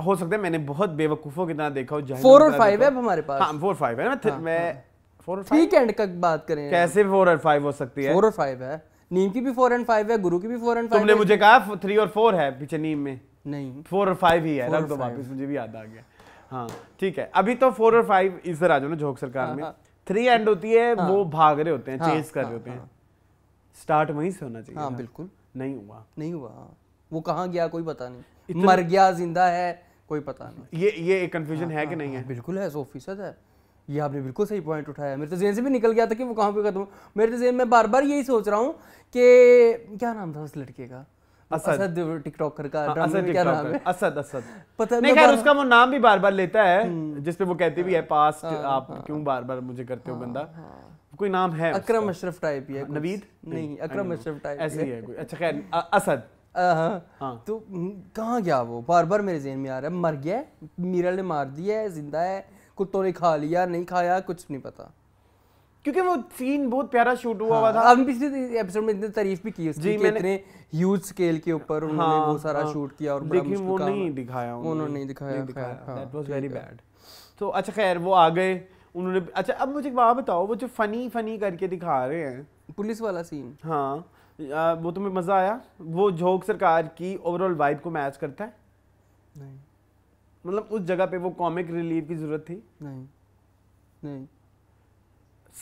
हो सकता है मैंने बहुत बेवकूफों की तरह देखा फोर और फाइव है तो- हमारे पास हाँ फोर फाइव है ना हाँ, मैं फोर ठीक एंड का बात करें कैसे फोर और फाइव हो सकती है फोर और फाइव है नीम की भी फोर एंड फाइव है गुरु की भी फोर एंड फाइव तुमने मुझे कहा थ्री और फोर है पीछे नीम में नहीं फोर और फाइव ही है रख दो वापस मुझे भी याद आ गया हाँ ठीक है अभी तो फोर और फाइव इधर आ जाओ ना झोंक सरकार हाँ, में हाँ। थ्री एंड होती है हाँ, वो भाग रहे होते हैं हाँ, चेस कर हाँ, रहे होते हैं स्टार्ट हाँ। वहीं से होना चाहिए हाँ बिल्कुल नहीं हुआ नहीं हुआ हाँ। वो कहाँ गया कोई पता नहीं मर गया जिंदा है कोई पता नहीं ये ये एक कंफ्यूजन है कि नहीं है बिल्कुल है सौ फीसद है ये आपने बिल्कुल सही पॉइंट उठाया मेरे तो जेन से भी निकल गया था कि वो कहाँ पे खत्म मेरे तो जेन में बार बार यही सोच रहा हूँ कि क्या नाम था उस लड़के का असद टिकटॉकर का हाँ, असद क्या नाम है असद असद पता नहीं खैर उसका वो नाम भी बार बार लेता है हम्म। जिसपे वो कहती भी है हाँ, हाँ, आप क्यों बार बार मुझे करते हो बंदा कोई नाम है अकरम अशरफ टाइप ही है नवीद नहीं अकरम अशरफ टाइप ऐसे ही है कोई अच्छा खैर असद हाँ तो हम्म, कहाँ गया वो बार बार मेरे जहन में आ रहा है मर गया मीरा ने मार दिया है जिंदा है कुत्तों ने खा लिया नहीं खाया कुछ नहीं पता क्योंकि वो सीन बहुत प्यारा शूट हुआ हुआ हाँ, था हम पिछले एपिसोड में इतनी तारीफ भी की उसकी कि इतने ह्यूज स्केल के ऊपर उन्होंने हाँ, वो सारा शूट हाँ। किया और लेकिन वो नहीं दिखाया उन्होंने नहीं दिखाया दैट वाज वेरी बैड तो अच्छा खैर वो आ गए उन्होंने अच्छा अब मुझे बात बताओ वो जो फनी फनी करके दिखा रहे हैं पुलिस वाला सीन हाँ आ, वो तुम्हें मजा आया वो झोंक सरकार की ओवरऑल वाइब को मैच करता है नहीं मतलब उस जगह पे वो कॉमिक रिलीफ की जरूरत थी नहीं नहीं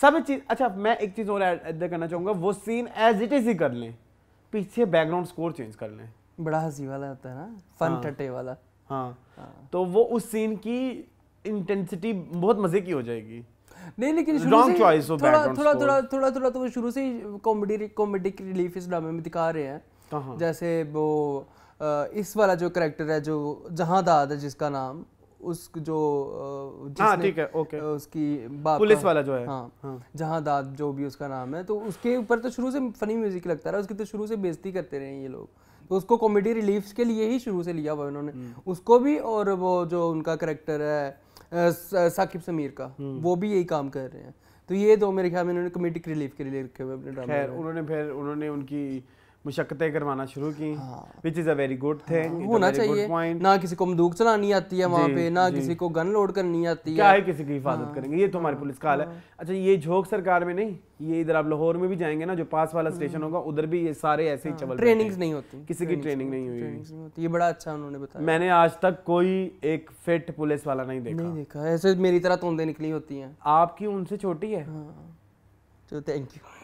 सब चीज अच्छा मैं एक चीज़ और ऐसा करना चाहूंगा वो सीन एज इट इज ही कर लें पीछे बैकग्राउंड स्कोर चेंज कर लें बड़ा हंसी वाला होता है ना फन हाँ। टटे वाला हाँ।, हाँ, तो वो उस सीन की इंटेंसिटी बहुत मजे की हो जाएगी नहीं लेकिन शुरू से थोड़ा थोड़ा थोड़ा थोड़ा थोड़ा थोड़ा तो वो शुरू से ही कॉमेडी कॉमेडी की रिलीफ इस ड्रामे में दिखा रहे हैं जैसे वो इस वाला जो करेक्टर है जो जहां दाद है जिसका नाम उस जो हाँ ठीक है ओके उसकी बाप पुलिस वाला जो है हाँ, हाँ। जहाँ दाद जो भी उसका नाम है तो उसके ऊपर तो शुरू से फनी म्यूजिक लगता रहा उसकी तो शुरू से बेजती करते रहे ये लोग तो उसको कॉमेडी रिलीफ के लिए ही शुरू से लिया हुआ उन्होंने हम्म। उसको भी और वो जो उनका करेक्टर है साकिब समीर का हम्म। वो भी यही काम कर रहे हैं तो ये दो मेरे ख्याल में इन्होंने कॉमेडिक रिलीफ के लिए रखे हुए अपने खैर उन्होंने फिर उन्होंने उनकी मुशक्क़तें करवाना शुरू की which is a very good thing होना चाहिए ना किसी को बंदूक चलानी आती है वहां पे ना किसी को गन लोड करनी आती है क्या है किसी की हिफाजत हाँ। करेंगे ये तो हमारी पुलिस का हाल है हाँ। अच्छा ये झोंक सरकार में नहीं ये इधर आप लाहौर में भी जाएंगे ना जो पास वाला हम्म। स्टेशन होगा उधर भी ये सारे ऐसे ही हाँ, चवल ट्रेनिंग नहीं होती किसी की ट्रेनिंग नहीं हुई ये बड़ा अच्छा उन्होंने बताया मैंने आज तक कोई एक फिट पुलिस वाला नहीं देखा नहीं देखा ऐसे मेरी तरह तोंदे निकली होती हैं आपकी उनसे छोटी है तो थैंक यू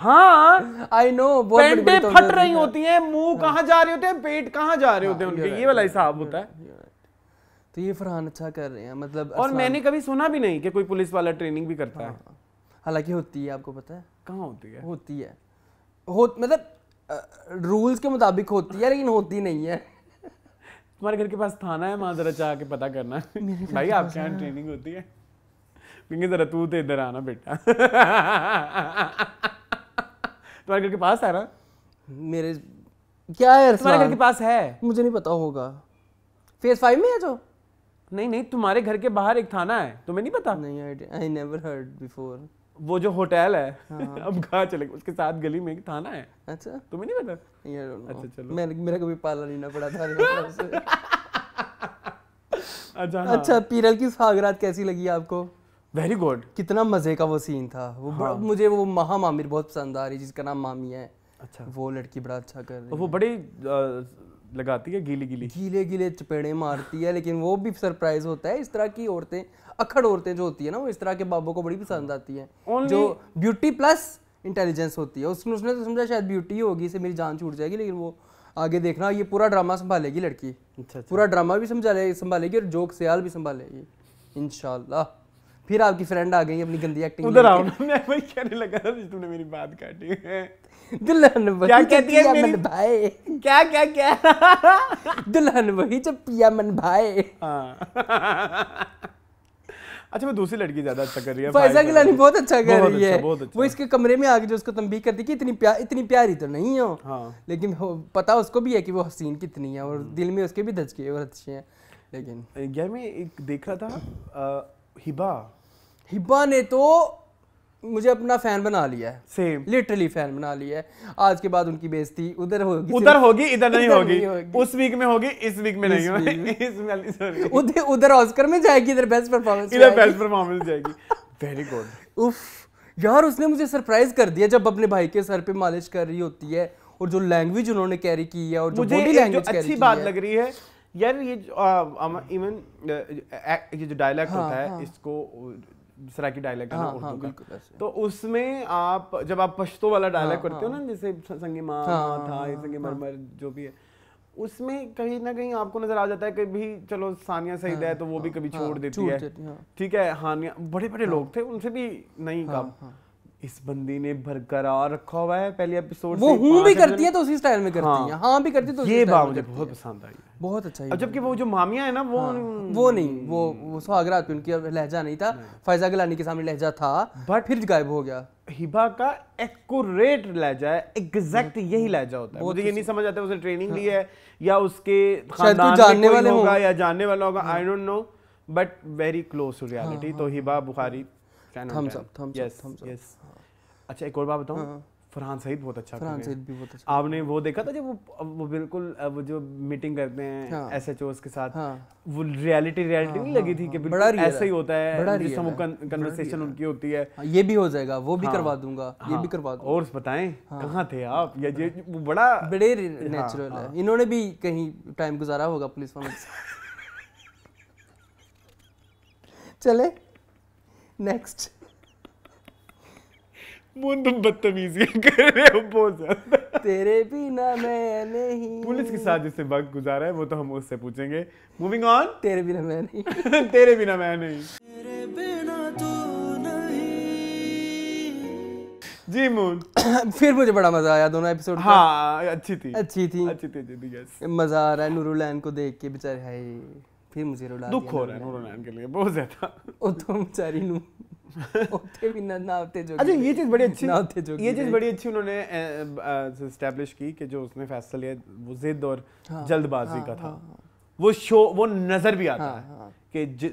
हाँ आई नो पेंटे तो फट रही होती हैं मुंह कहाँ जा रहे होते हैं पेट कहाँ जा रहे हाँ, होते हैं उनके ये वाला हिसाब होता है तो ये फरहान अच्छा कर रहे हैं मतलब और मैंने कभी सुना भी नहीं कि कोई पुलिस वाला ट्रेनिंग भी करता है हाँ, हाँ। हालांकि होती है आपको पता है कहाँ होती है होती है हो मतलब रूल्स के मुताबिक होती है लेकिन होती नहीं है तुम्हारे घर के पास थाना है माँ जरा चाह के पता करना भाई आपके यहाँ ट्रेनिंग होती है क्योंकि जरा तू तो इधर आना बेटा तुम्हारे घर के पास है ना मेरे क्या है तुम्हारे घर के पास है मुझे नहीं पता होगा फेज फाइव में है जो नहीं नहीं तुम्हारे घर के बाहर एक थाना है तुम्हें नहीं पता नहीं आई नेवर हर्ड बिफोर वो जो होटल है हाँ। (laughs) अब कहा चले उसके साथ गली में एक थाना है अच्छा तुम्हें नहीं पता ये अच्छा चलो मैं मेरा कभी पाला नहीं ना पड़ा था (laughs) अच्छा हाँ। अच्छा पीरल की सागरात कैसी लगी आपको वेरी गुड कितना मज़े का वो सीन था वो हाँ। मुझे वो महा मामिर बहुत पसंद आ रही जिसका नाम मामी है अच्छा वो लड़की बड़ा अच्छा कर रही तो है वो बड़ी लगाती है गीली गीली गीले गीले चपेड़े मारती है लेकिन वो भी सरप्राइज होता है इस तरह की औरतें अखड़ औरतें जो होती है ना वो इस तरह के बाबों को बड़ी पसंद आती है Only... जो ब्यूटी प्लस इंटेलिजेंस होती है उसने उसने तो समझा शायद ब्यूटी होगी इसे मेरी जान छूट जाएगी लेकिन वो आगे देखना ये पूरा ड्रामा संभालेगी लड़की अच्छा, अच्छा। पूरा ड्रामा भी संभालेगी और जोक सयाल भी संभालेगी इनशाला फिर आपकी फ्रेंड आ गई अपनी गंदी एक्टिंग उधर आओ मैं वही कहने लगा था जिस तूने मेरी बात काटी दुल्हन वही क्या कहती है मन भाई क्या क्या क्या दुल्हन वही पिया मन भाई अच्छा मैं दूसरी लड़की ज्यादा अच्छा कर रही है फैजा गिलानी बहुत अच्छा कर रही अच्छा, है अच्छा। वो इसके कमरे में आके जो उसको तंबीह करती कि इतनी प्यार इतनी प्यारी तो नहीं हो हाँ। लेकिन पता उसको भी है कि वो हसीन कितनी है और दिल में उसके भी धचके और अच्छे हैं लेकिन यार मैं एक देख रहा था हिबा हिब्बा ने तो मुझे अपना फैन बना लिया है सेम लिटरली फैन बना लिया है आज के बाद उनकी बेइज्जती उधर होगी उधर होगी इधर नहीं होगी हो उस वीक में होगी इस वीक में इस नहीं होगी (laughs) उधर ऑस्कर में जाएगी इधर बेस्ट परफॉर्मेंस इधर बेस्ट परफॉर्मेंस जाएगी वेरी गुड उफ यार उसने मुझे सरप्राइज कर दिया जब अपने भाई के सर पे मालिश कर रही होती है और जो लैंग्वेज उन्होंने कैरी की है और जो बॉडी लैंग्वेज कैरी अच्छी बात लग रही है यार ये इवन ये जो डायलैक्ट हाँ, होता है हाँ। इसको सराकी डायलैक्ट हाँ, है हाँ, हाँ का तो उसमें आप जब आप पश्तो वाला डायलैक्ट हाँ, करते हो हाँ। ना जैसे संगी माँ हाँ, था संगी मरमर जो भी है उसमें कहीं ना कहीं आपको नजर आ जाता है कभी चलो सानिया सही है तो वो भी कभी छोड़ देती है ठीक है हानिया बड़े बड़े लोग थे उनसे भी नहीं कम इस बंदी ने बरकरार रखा हुआ है पहले एपिसोड वो हूं भी करती है तो उसी स्टाइल में करती हाँ, है हाँ भी करती है तो ये बात मुझे बहुत पसंद आई बहुत अच्छा है जबकि वो जो मामिया है ना वो हाँ, वो नहीं वो वो सुहागरात पे उनकी लहजा नहीं था फैजा गलानी के सामने लहजा था बट फिर गायब हो गया हिबा का एक्यूरेट लहजा है एग्जैक्ट यही लहजा होता है मुझे ये नहीं समझ आता उसने ट्रेनिंग ली हाँ। है या उसके जानने वाले होगा या जानने वाला होगा I don't know but very close to reality तो Hiba Bukhari 10 thumbs up thumbs up thumbs up yes अच्छा एक और बात बताऊं हाँ। फरहान सईद बहुत अच्छा फरहान सईद भी बहुत अच्छा आपने वो देखा था जब वो वो बिल्कुल वो जो मीटिंग करते हैं एसएचओस हाँ। के साथ हाँ। वो रियलिटी रियलिटी नहीं लगी थी कि बिल्कुल ऐसा ही होता है जिससे वो कन्वर्सेशन उनकी होती है ये भी हो जाएगा वो भी करवा दूंगा ये भी करवा दूंगा और बताएं कहां थे आप या ये वो बड़ा बड़े नेचुरल है इन्होंने भी कहीं टाइम गुजारा होगा पुलिस वालों के साथ (laughs) चले नेक्स्ट मोहन तुम बदतमीजी कर रहे हो बहुत ज्यादा तेरे बिना मैं नहीं पुलिस के साथ जिससे वक्त गुजारा है वो तो हम उससे पूछेंगे मूविंग ऑन तेरे बिना मैं नहीं (laughs) तेरे बिना मैं नहीं तेरे बिना तू नहीं जी मून (coughs) फिर मुझे बड़ा मजा आया दोनों एपिसोड हाँ अच्छी थी अच्छी थी अच्छी थी, अच्छी थी थी मजा आ रहा है नूरुलैन को देख के बेचारे हाय फिर मुझे ਲਾ दुख हो रहा है नैन के लिए बहुत ज्यादा ਉਤੋਂ ਵਿਚਾਰੀ ਨੂੰ ਉੱਥੇ ਵੀ ਨਾ ना ਉੱਤੇ जो अच्छा ये चीज़ बड़ी अच्छी ना होते जो ये चीज़ बड़ी अच्छी उन्होंने एस्टैब्लिश की कि जो उसने फैसला लिया वो जिद और हाँ, जल्दबाजी हाँ, का था हाँ। वो शो वो नजर भी आता है कि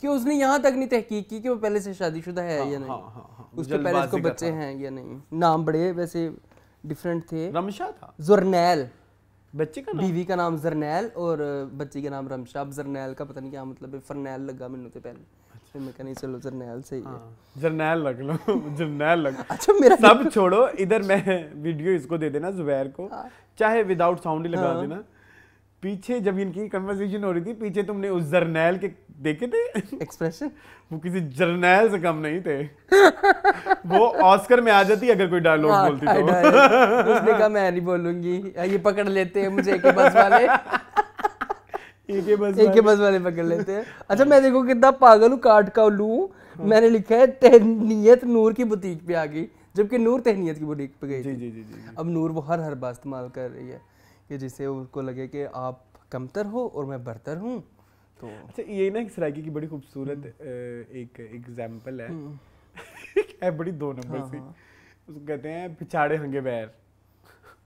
कि उसने यहाँ तक नहीं तहकीक की कि वो पहले से शादीशुदा है या नहीं उसके पहले उसको बच्चे हैं या नहीं नाम बड़े वैसे डिफरेंट थे रमशा था जुरनैल बच्चे का बीवी का नाम जरनैल और बच्चे का नाम रमशा अब जरनैल का पता नहीं क्या मतलब है फरनैल लगा मेनू तो पहले अच्छा। फिर मैं कहनी चलो जरनैल सही है हाँ, जरनैल लग लो (laughs) जरनैल लग अच्छा मेरा सब (laughs) छोड़ो इधर मैं वीडियो (laughs) इसको दे देना जुबैर को हाँ। चाहे विदाउट साउंड ही लगा हाँ। देना पीछे जब इनकी कन्वर्सेशन हो रही थी पीछे तुमने उस जरनैल के देखे थे एक्सप्रेशन वो किसी जरनैल से कम नहीं थे वो ऑस्कर में आ जाती अगर कोई डायलॉग हाँ, बोलती तो उसने कहा मैं नहीं बोलूंगी हाँ, ये पकड़ लेते हैं मुझे एक बस वाले एक बस एक बस वाले पकड़ लेते हैं अच्छा मैं देखो कितना पागल हूँ काट का लू हाँ। मैंने लिखा है तहनीत नूर की बुटीक पे आ गई जबकि नूर तहनीत की बुटीक पे गई जी जी जी अब नूर वो हर हर बात इस्तेमाल कर रही है कि जिसे उसको लगे कि आप कमतर हो और मैं बरतर हूँ तो अच्छा ये ना एक सरायकी की बड़ी खूबसूरत हम्म। एक एग्जाम्पल है हम्म। (laughs) है बड़ी दो नंबर हाँ, से हाँ। उसको कहते हैं पिछाड़े होंगे बैर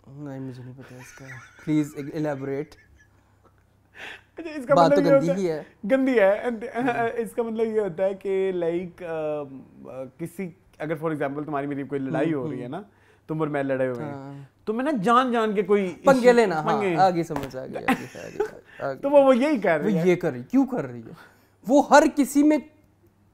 नहीं मुझे नहीं पता इसका प्लीज इलेबोरेट अच्छा इसका बात मतलब तो गंदी ही है गंदी है हम्म। हाँ, इसका मतलब ये होता है कि लाइक किसी अगर फॉर एग्जांपल तुम्हारी मेरी कोई लड़ाई हो रही है ना तुम और मैं लड़ाई हो गई तो मैं ना जान जान के कोई पंगे लेना हाँ, पंगे। हाँ, आगे समझ आ गया आगे, तो वो वो यही कर रही है ये कर रही क्यों कर रही है वो हर किसी में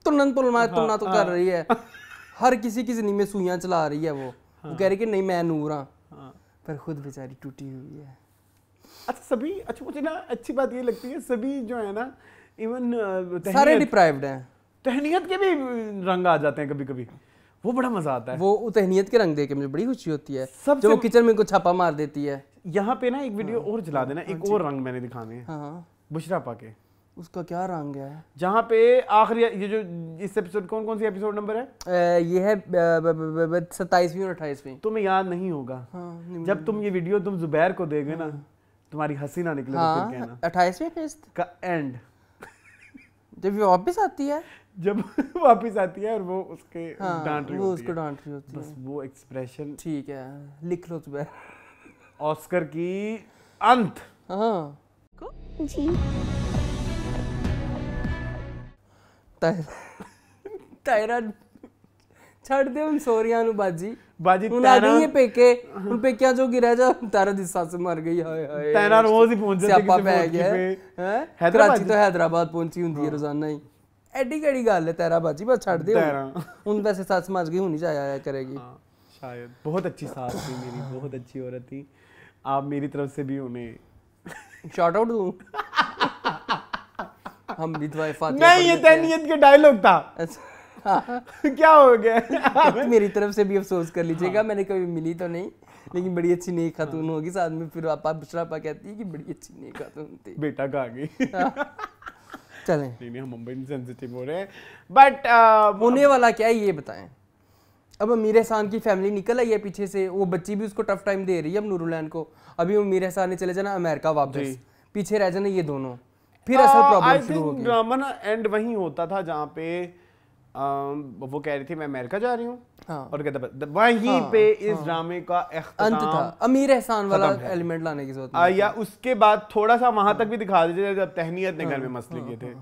तुलन तुलना तुलना तो हाँ। कर रही है (laughs) हर किसी की जिंदगी में सुइयां चला रही है वो हाँ, वो कह रही कि नहीं मैं नूर हाँ।, हाँ पर खुद बेचारी टूटी हुई है अच्छा सभी अच्छा मुझे ना अच्छी बात ये लगती है सभी जो है ना इवन सारे डिप्राइव्ड हैं टहनियत के भी रंग आ जाते हैं कभी कभी वो बड़ा मजा आता है वो तहनीत के रंग दे के मुझे बड़ी खुशी होती है सब जो किचन में कुछ छापा मार देती है यहाँ पे ना एक वीडियो हाँ। और जला देना एक हाँ, और रंग मैंने दिखाने हैं हाँ। बुशरा पाके उसका क्या रंग है जहाँ पे आखिरी ये जो इस एपिसोड कौन कौन सी एपिसोड नंबर है ए, ये है सत्ताईसवीं और अट्ठाईसवीं तुम्हें याद नहीं होगा हाँ, जब तुम ये वीडियो तुम जुबैर को देगे हाँ, ना तुम्हारी हंसी ना निकले तो हाँ, अट्ठाईसवीं का एंड जब ये वापस आती है जब (laughs) वापस आती है और वो उसके हाँ, रही वो उसको डांट रही होती बस है। वो एक्सप्रेशन ठीक है लिख लो तुम्हें ऑस्कर की अंत हाँ। जो गिरा जा तारा दी मर गई तो हैदराबाद पहुंची हुंदी हाँ। रोजाना ही ਐਡੀ ਕਿਹੜੀ ਗੱਲ ਹੈ ਤੇਰਾ ਬਾਜੀ ਬਸ ਛੱਡ ਦੇ ਹੁਣ ਵੈਸੇ ਸੱਸ ਮੱਜ ਗਈ ਹੁਣੀ ਜਾਇਆ ਆਇਆ ਕਰੇਗੀ शायद बहुत अच्छी सास थी मेरी बहुत अच्छी औरत थी आप मेरी तरफ से भी उन्हें शॉर्ट आउट दूं हम विधवा फातिमा नहीं ये तैनियत के डायलॉग था क्या हो गया मेरी तरफ से भी अफसोस कर लीजिएगा हाँ। मैंने कभी मिली तो नहीं लेकिन बड़ी अच्छी नेक खातून हाँ। होगी साथ में फिर आपा बुशरा आपा कहती है कि बड़ी अच्छी नेक खातून थी बेटा कहा गई चलें नहीं नहीं हम मुंबई में सेंसिटिव हो रहे हैं बट uh, होने वाला क्या है ये बताएं अब अमीर एहसान की फैमिली निकल आई है पीछे से वो बच्ची भी उसको टफ टाइम दे रही है अब नूरुलैन को अभी अमीर एहसान ने चले जाना अमेरिका वापस पीछे रह जाना ये दोनों फिर uh, असल प्रॉब्लम शुरू हो होगी ड्रामा ना एंड वहीं होता था जहाँ पे आ, वो कह रही थी मैं अमेरिका जा रही हूँ हाँ। और कहता वहीं हाँ, पे हाँ, इस ड्रामे का अंत था अमीर एहसान वाला एलिमेंट लाने की जरूरत या उसके बाद थोड़ा सा वहां तक हाँ। भी दिखा दीजिए जब तहनीत ने घर में मसले किए थे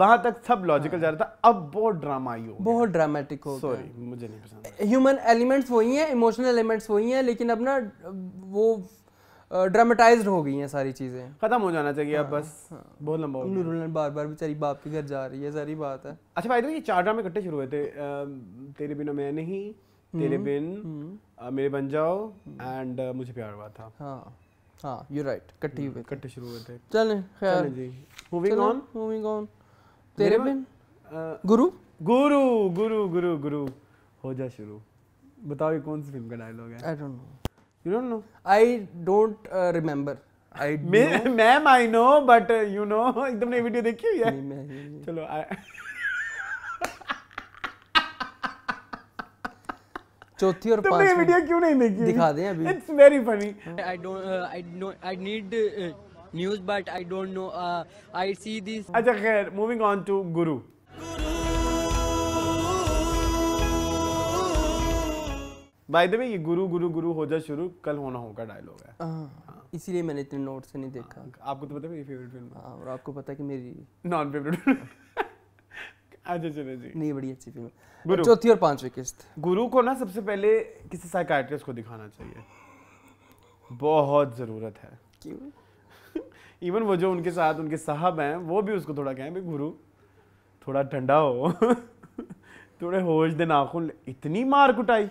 वहां तक सब लॉजिकल हाँ। जा रहा था अब बहुत ड्रामा ही हो बहुत ड्रामेटिक हो सॉरी मुझे नहीं पसंद ह्यूमन एलिमेंट्स वही हैं इमोशनल एलिमेंट्स वही हैं लेकिन अब ना वो ड्रामेटाइज हो गई हैं सारी चीज़ें ख़त्म हो जाना चाहिए अब हाँ, बस हाँ। बहुत लंबा हो गया बार बार बेचारी बाप के घर जा रही है सारी बात है अच्छा भाई तो ये चार ड्रामे इकट्ठे शुरू हुए थे तेरे बिना मैं नहीं हम्म, तेरे बिन हम्म। मेरे बन जाओ एंड हम्म। मुझे प्यार हुआ था हाँ हाँ यू राइट इकट्ठे हुए इकट्ठे शुरू हुए थे चलें खैर जी moving on moving on Tere Bin गुरु गुरु गुरु गुरु गुरु हो जा शुरू बताओ ये कौन सी फिल्म का डायलॉग है I don't know You don't know? I don't uh, remember. I ma'am I know but you know एकदम नई वीडियो देखी हुई है चलो (laughs) चौथी और पांचवी वीडियो क्यों नहीं देखी दिखा दें अभी it's very funny I don't I don't I need news but I don't know I see this अच्छा खैर moving on to Guru by the way ये गुरु गुरु गुरु हो जा शुरू कल होना होगा डायलॉग है हाँ, हाँ। इसीलिए मैंने इतने नोट से नहीं हाँ, देखा हाँ। आपको तो पता है मेरी फेवरेट फिल्म हाँ, और आपको पता है कि मेरी नॉन फेवरेट (laughs) अच्छा चलो जी नहीं बड़ी अच्छी फिल्म गुरु चौथी और पांचवी किस्त गुरु को ना सबसे पहले किसी साइकाट्रिस्ट को दिखाना चाहिए बहुत ज़रूरत है क्यों इवन (laughs) वो जो उनके साथ उनके साहब हैं वो भी उसको थोड़ा कहें भाई गुरु थोड़ा ठंडा हो (laughs) थोड़े होश दे नाखून इतनी मार कुटाई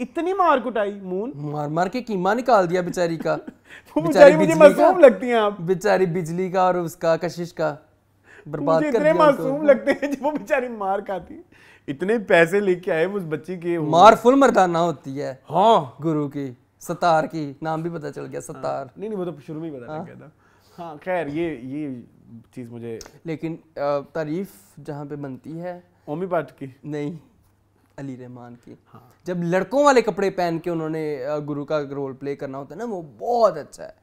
इतनी मार कुटाई मून मार मार के कीमा निकाल दिया बेचारी का (laughs) बेचारी मुझे मासूम लगती हैं आप बेचारी बिजली का और उसका कशिश का बर्बाद कर इतने मासूम लगते हैं जब वो बेचारी मार खाती इतने पैसे लेके आए उस बच्ची के मार फुल मर्दाना होती है हाँ गुरु की सतार की नाम भी पता चल गया हाँ। सतार नहीं नहीं वो तो शुरू में ही पता चल हाँ। गया था हाँ खैर ये ये चीज़ मुझे लेकिन तारीफ जहाँ पे बनती है ओमी पाठ की नहीं अली रहमान की हाँ। जब लड़कों वाले कपड़े पहन के उन्होंने गुरु का रोल प्ले करना होता है ना वो बहुत अच्छा है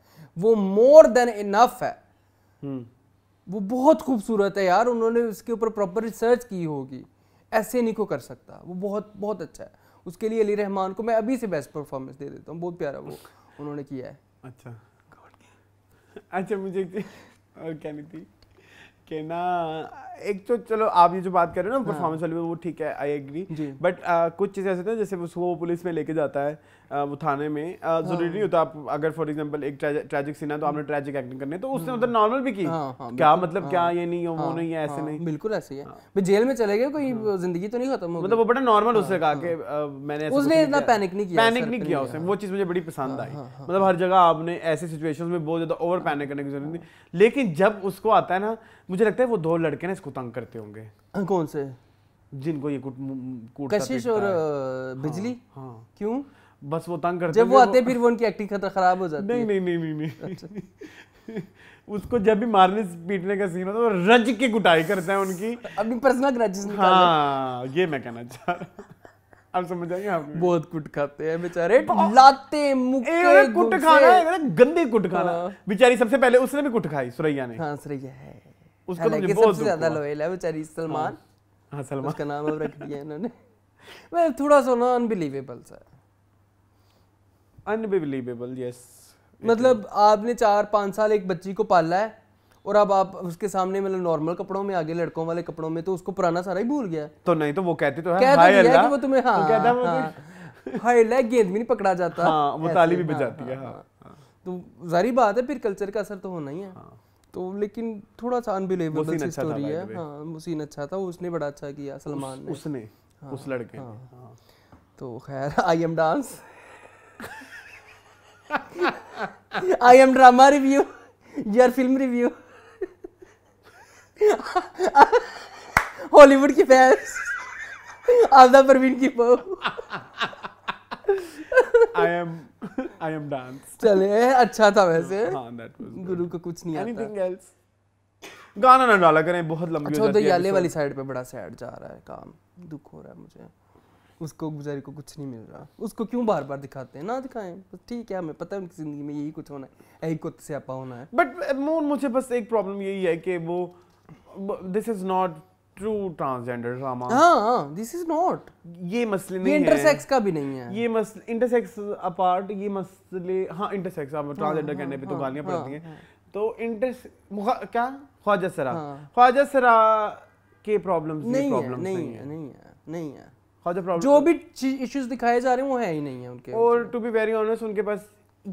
वो मोर देन इनफ है हम्म। वो बहुत खूबसूरत है यार उन्होंने उसके ऊपर प्रॉपर रिसर्च की होगी ऐसे नहीं को कर सकता वो बहुत बहुत अच्छा है उसके लिए अली रहमान को मैं अभी से बेस्ट परफॉर्मेंस दे देता हूँ बहुत प्यारा वो (laughs) उन्होंने किया है अच्छा (laughs) अच्छा मुझे और क्या नहीं थी कि ना एक तो चलो आप ये जो बात कर रहे हो ना परफॉर्मेंस हाँ। वाली वो ठीक है आई एग्री बट कुछ चीज़ें ऐसे थे जैसे उसको पुलिस में लेके जाता है वो थाने में जरूरी नहीं हाँ। होता अगर फॉर एग्जाम्पल एक ट्रेजिक सीन है तो आपने ट्रेजिक एक्टिंग करनी है तो उसने उधर हाँ। नॉर्मल मतलब भी की हाँ, क्या मतलब क्या ये नहीं है वो नहीं है ऐसे नहीं बिल्कुल ऐसे ही जेल में चले गए कोई जिंदगी तो नहीं खत्म मतलब वो बड़ा नॉर्मल उससे कहा कि मैंने उसने इतना पैनिक नहीं किया पैनिक नहीं किया उसने वो चीज मुझे बड़ी पसंद आई मतलब हर जगह आपने ऐसे सिचुएशन में बहुत ज्यादा ओवर पैनिक करने की जरूरत नहीं लेकिन जब उसको आता है ना मुझे लगता है वो दो लड़के ना इसको तंग करते होंगे कौन से जिनको ये कुट कशिश और बिजली हाँ, हाँ क्यों बस वो तंग करते जब वो आते फिर वो उनकी एक्टिंग तो खराब हो जाती नहीं नहीं नहीं नहीं, नहीं। अच्छा। (laughs) उसको जब भी मारने पीटने का सीन होता है वो रज की कुटाई करते हैं उनकी अभी पर्सनल ग्रजेस हां ये मैं कहना चाह रहा आप समझ आइए आप बहुत कुट खाते हैं बेचारे लाते मुक्के कुट खाना है मतलब गंदे कुट खाना हाँ। बेचारी सबसे पहले उसने भी कुट खाई सुरैया ने हां सुरैया है उसका तो मुझे बहुत ज्यादा लोयल है बेचारी हाँ। सलमान हां सलमान उसका नाम अब रख दिया इन्होंने (laughs) मैं थोड़ा सा ना अनबिलीवेबल सा अनबिलीवेबल यस मतलब आपने चार पाँच साल एक बच्ची को पाला है और अब आप उसके सामने मतलब नॉर्मल कपड़ों में आगे लड़कों वाले कपड़ों में तो उसको पुराना सारा ही भूल गया तो नहीं तो वो कहती तो है कह तो हाँ, हाँ। हाय अल्लाह कि वो तुम्हें हाँ, तो कहता वो हाँ, हाय गेंद भी नहीं पकड़ा जाता हाँ, वो ताली भी हाँ, बजाती है तो जारी बात है फिर कल्चर का असर तो होना ही है तो लेकिन थोड़ा सा अनबिलीवेबल सी स्टोरी अच्छा है हाँ सीन अच्छा था उसने बड़ा अच्छा किया सलमान ने उसने उस लड़के तो खैर (laughs) I am dance I am drama review. Your film review Hollywood की फैंस आदा परवीन की बहू I am I am dance चले अच्छा था वैसे हाँ, गुरु को कुछ नहीं Anything आता एनीथिंग एल्स गाना ना डाला करें बहुत लंबी अच्छा तो याले वाली साइड पे बड़ा सैड जा रहा है काम दुख हो रहा है मुझे उसको बेचारे को कुछ नहीं मिल रहा उसको क्यों बार बार दिखाते हैं ना दिखाएं बस ठीक है हमें पता है उनकी ज़िंदगी में यही कुछ होना है यही कुछ से आपा होना है बट मोन uh, मुझे बस एक प्रॉब्लम यही है कि वो this is not true transgender drama हाँ दिस इज नॉट ये मसले नहीं ये इंटरसेक्स का भी नहीं है ये मसले इंटरसेक्स अपार्ट ये मसले हाँ इंटरसेक्स आप ट्रांसजेंडर हाँ, हाँ, कहने पे तो हाँ, गालियाँ पड़ती हैं तो इंटर क्या ख्वाजा सरा ख्वाजा सरा के प्रॉब्लम्स नहीं है नहीं है नहीं है नहीं है जो भी इश्यूज दिखाए जा रहे हैं वो है ही नहीं है उनके और टू बी वेरी ऑनेस्ट उनके पास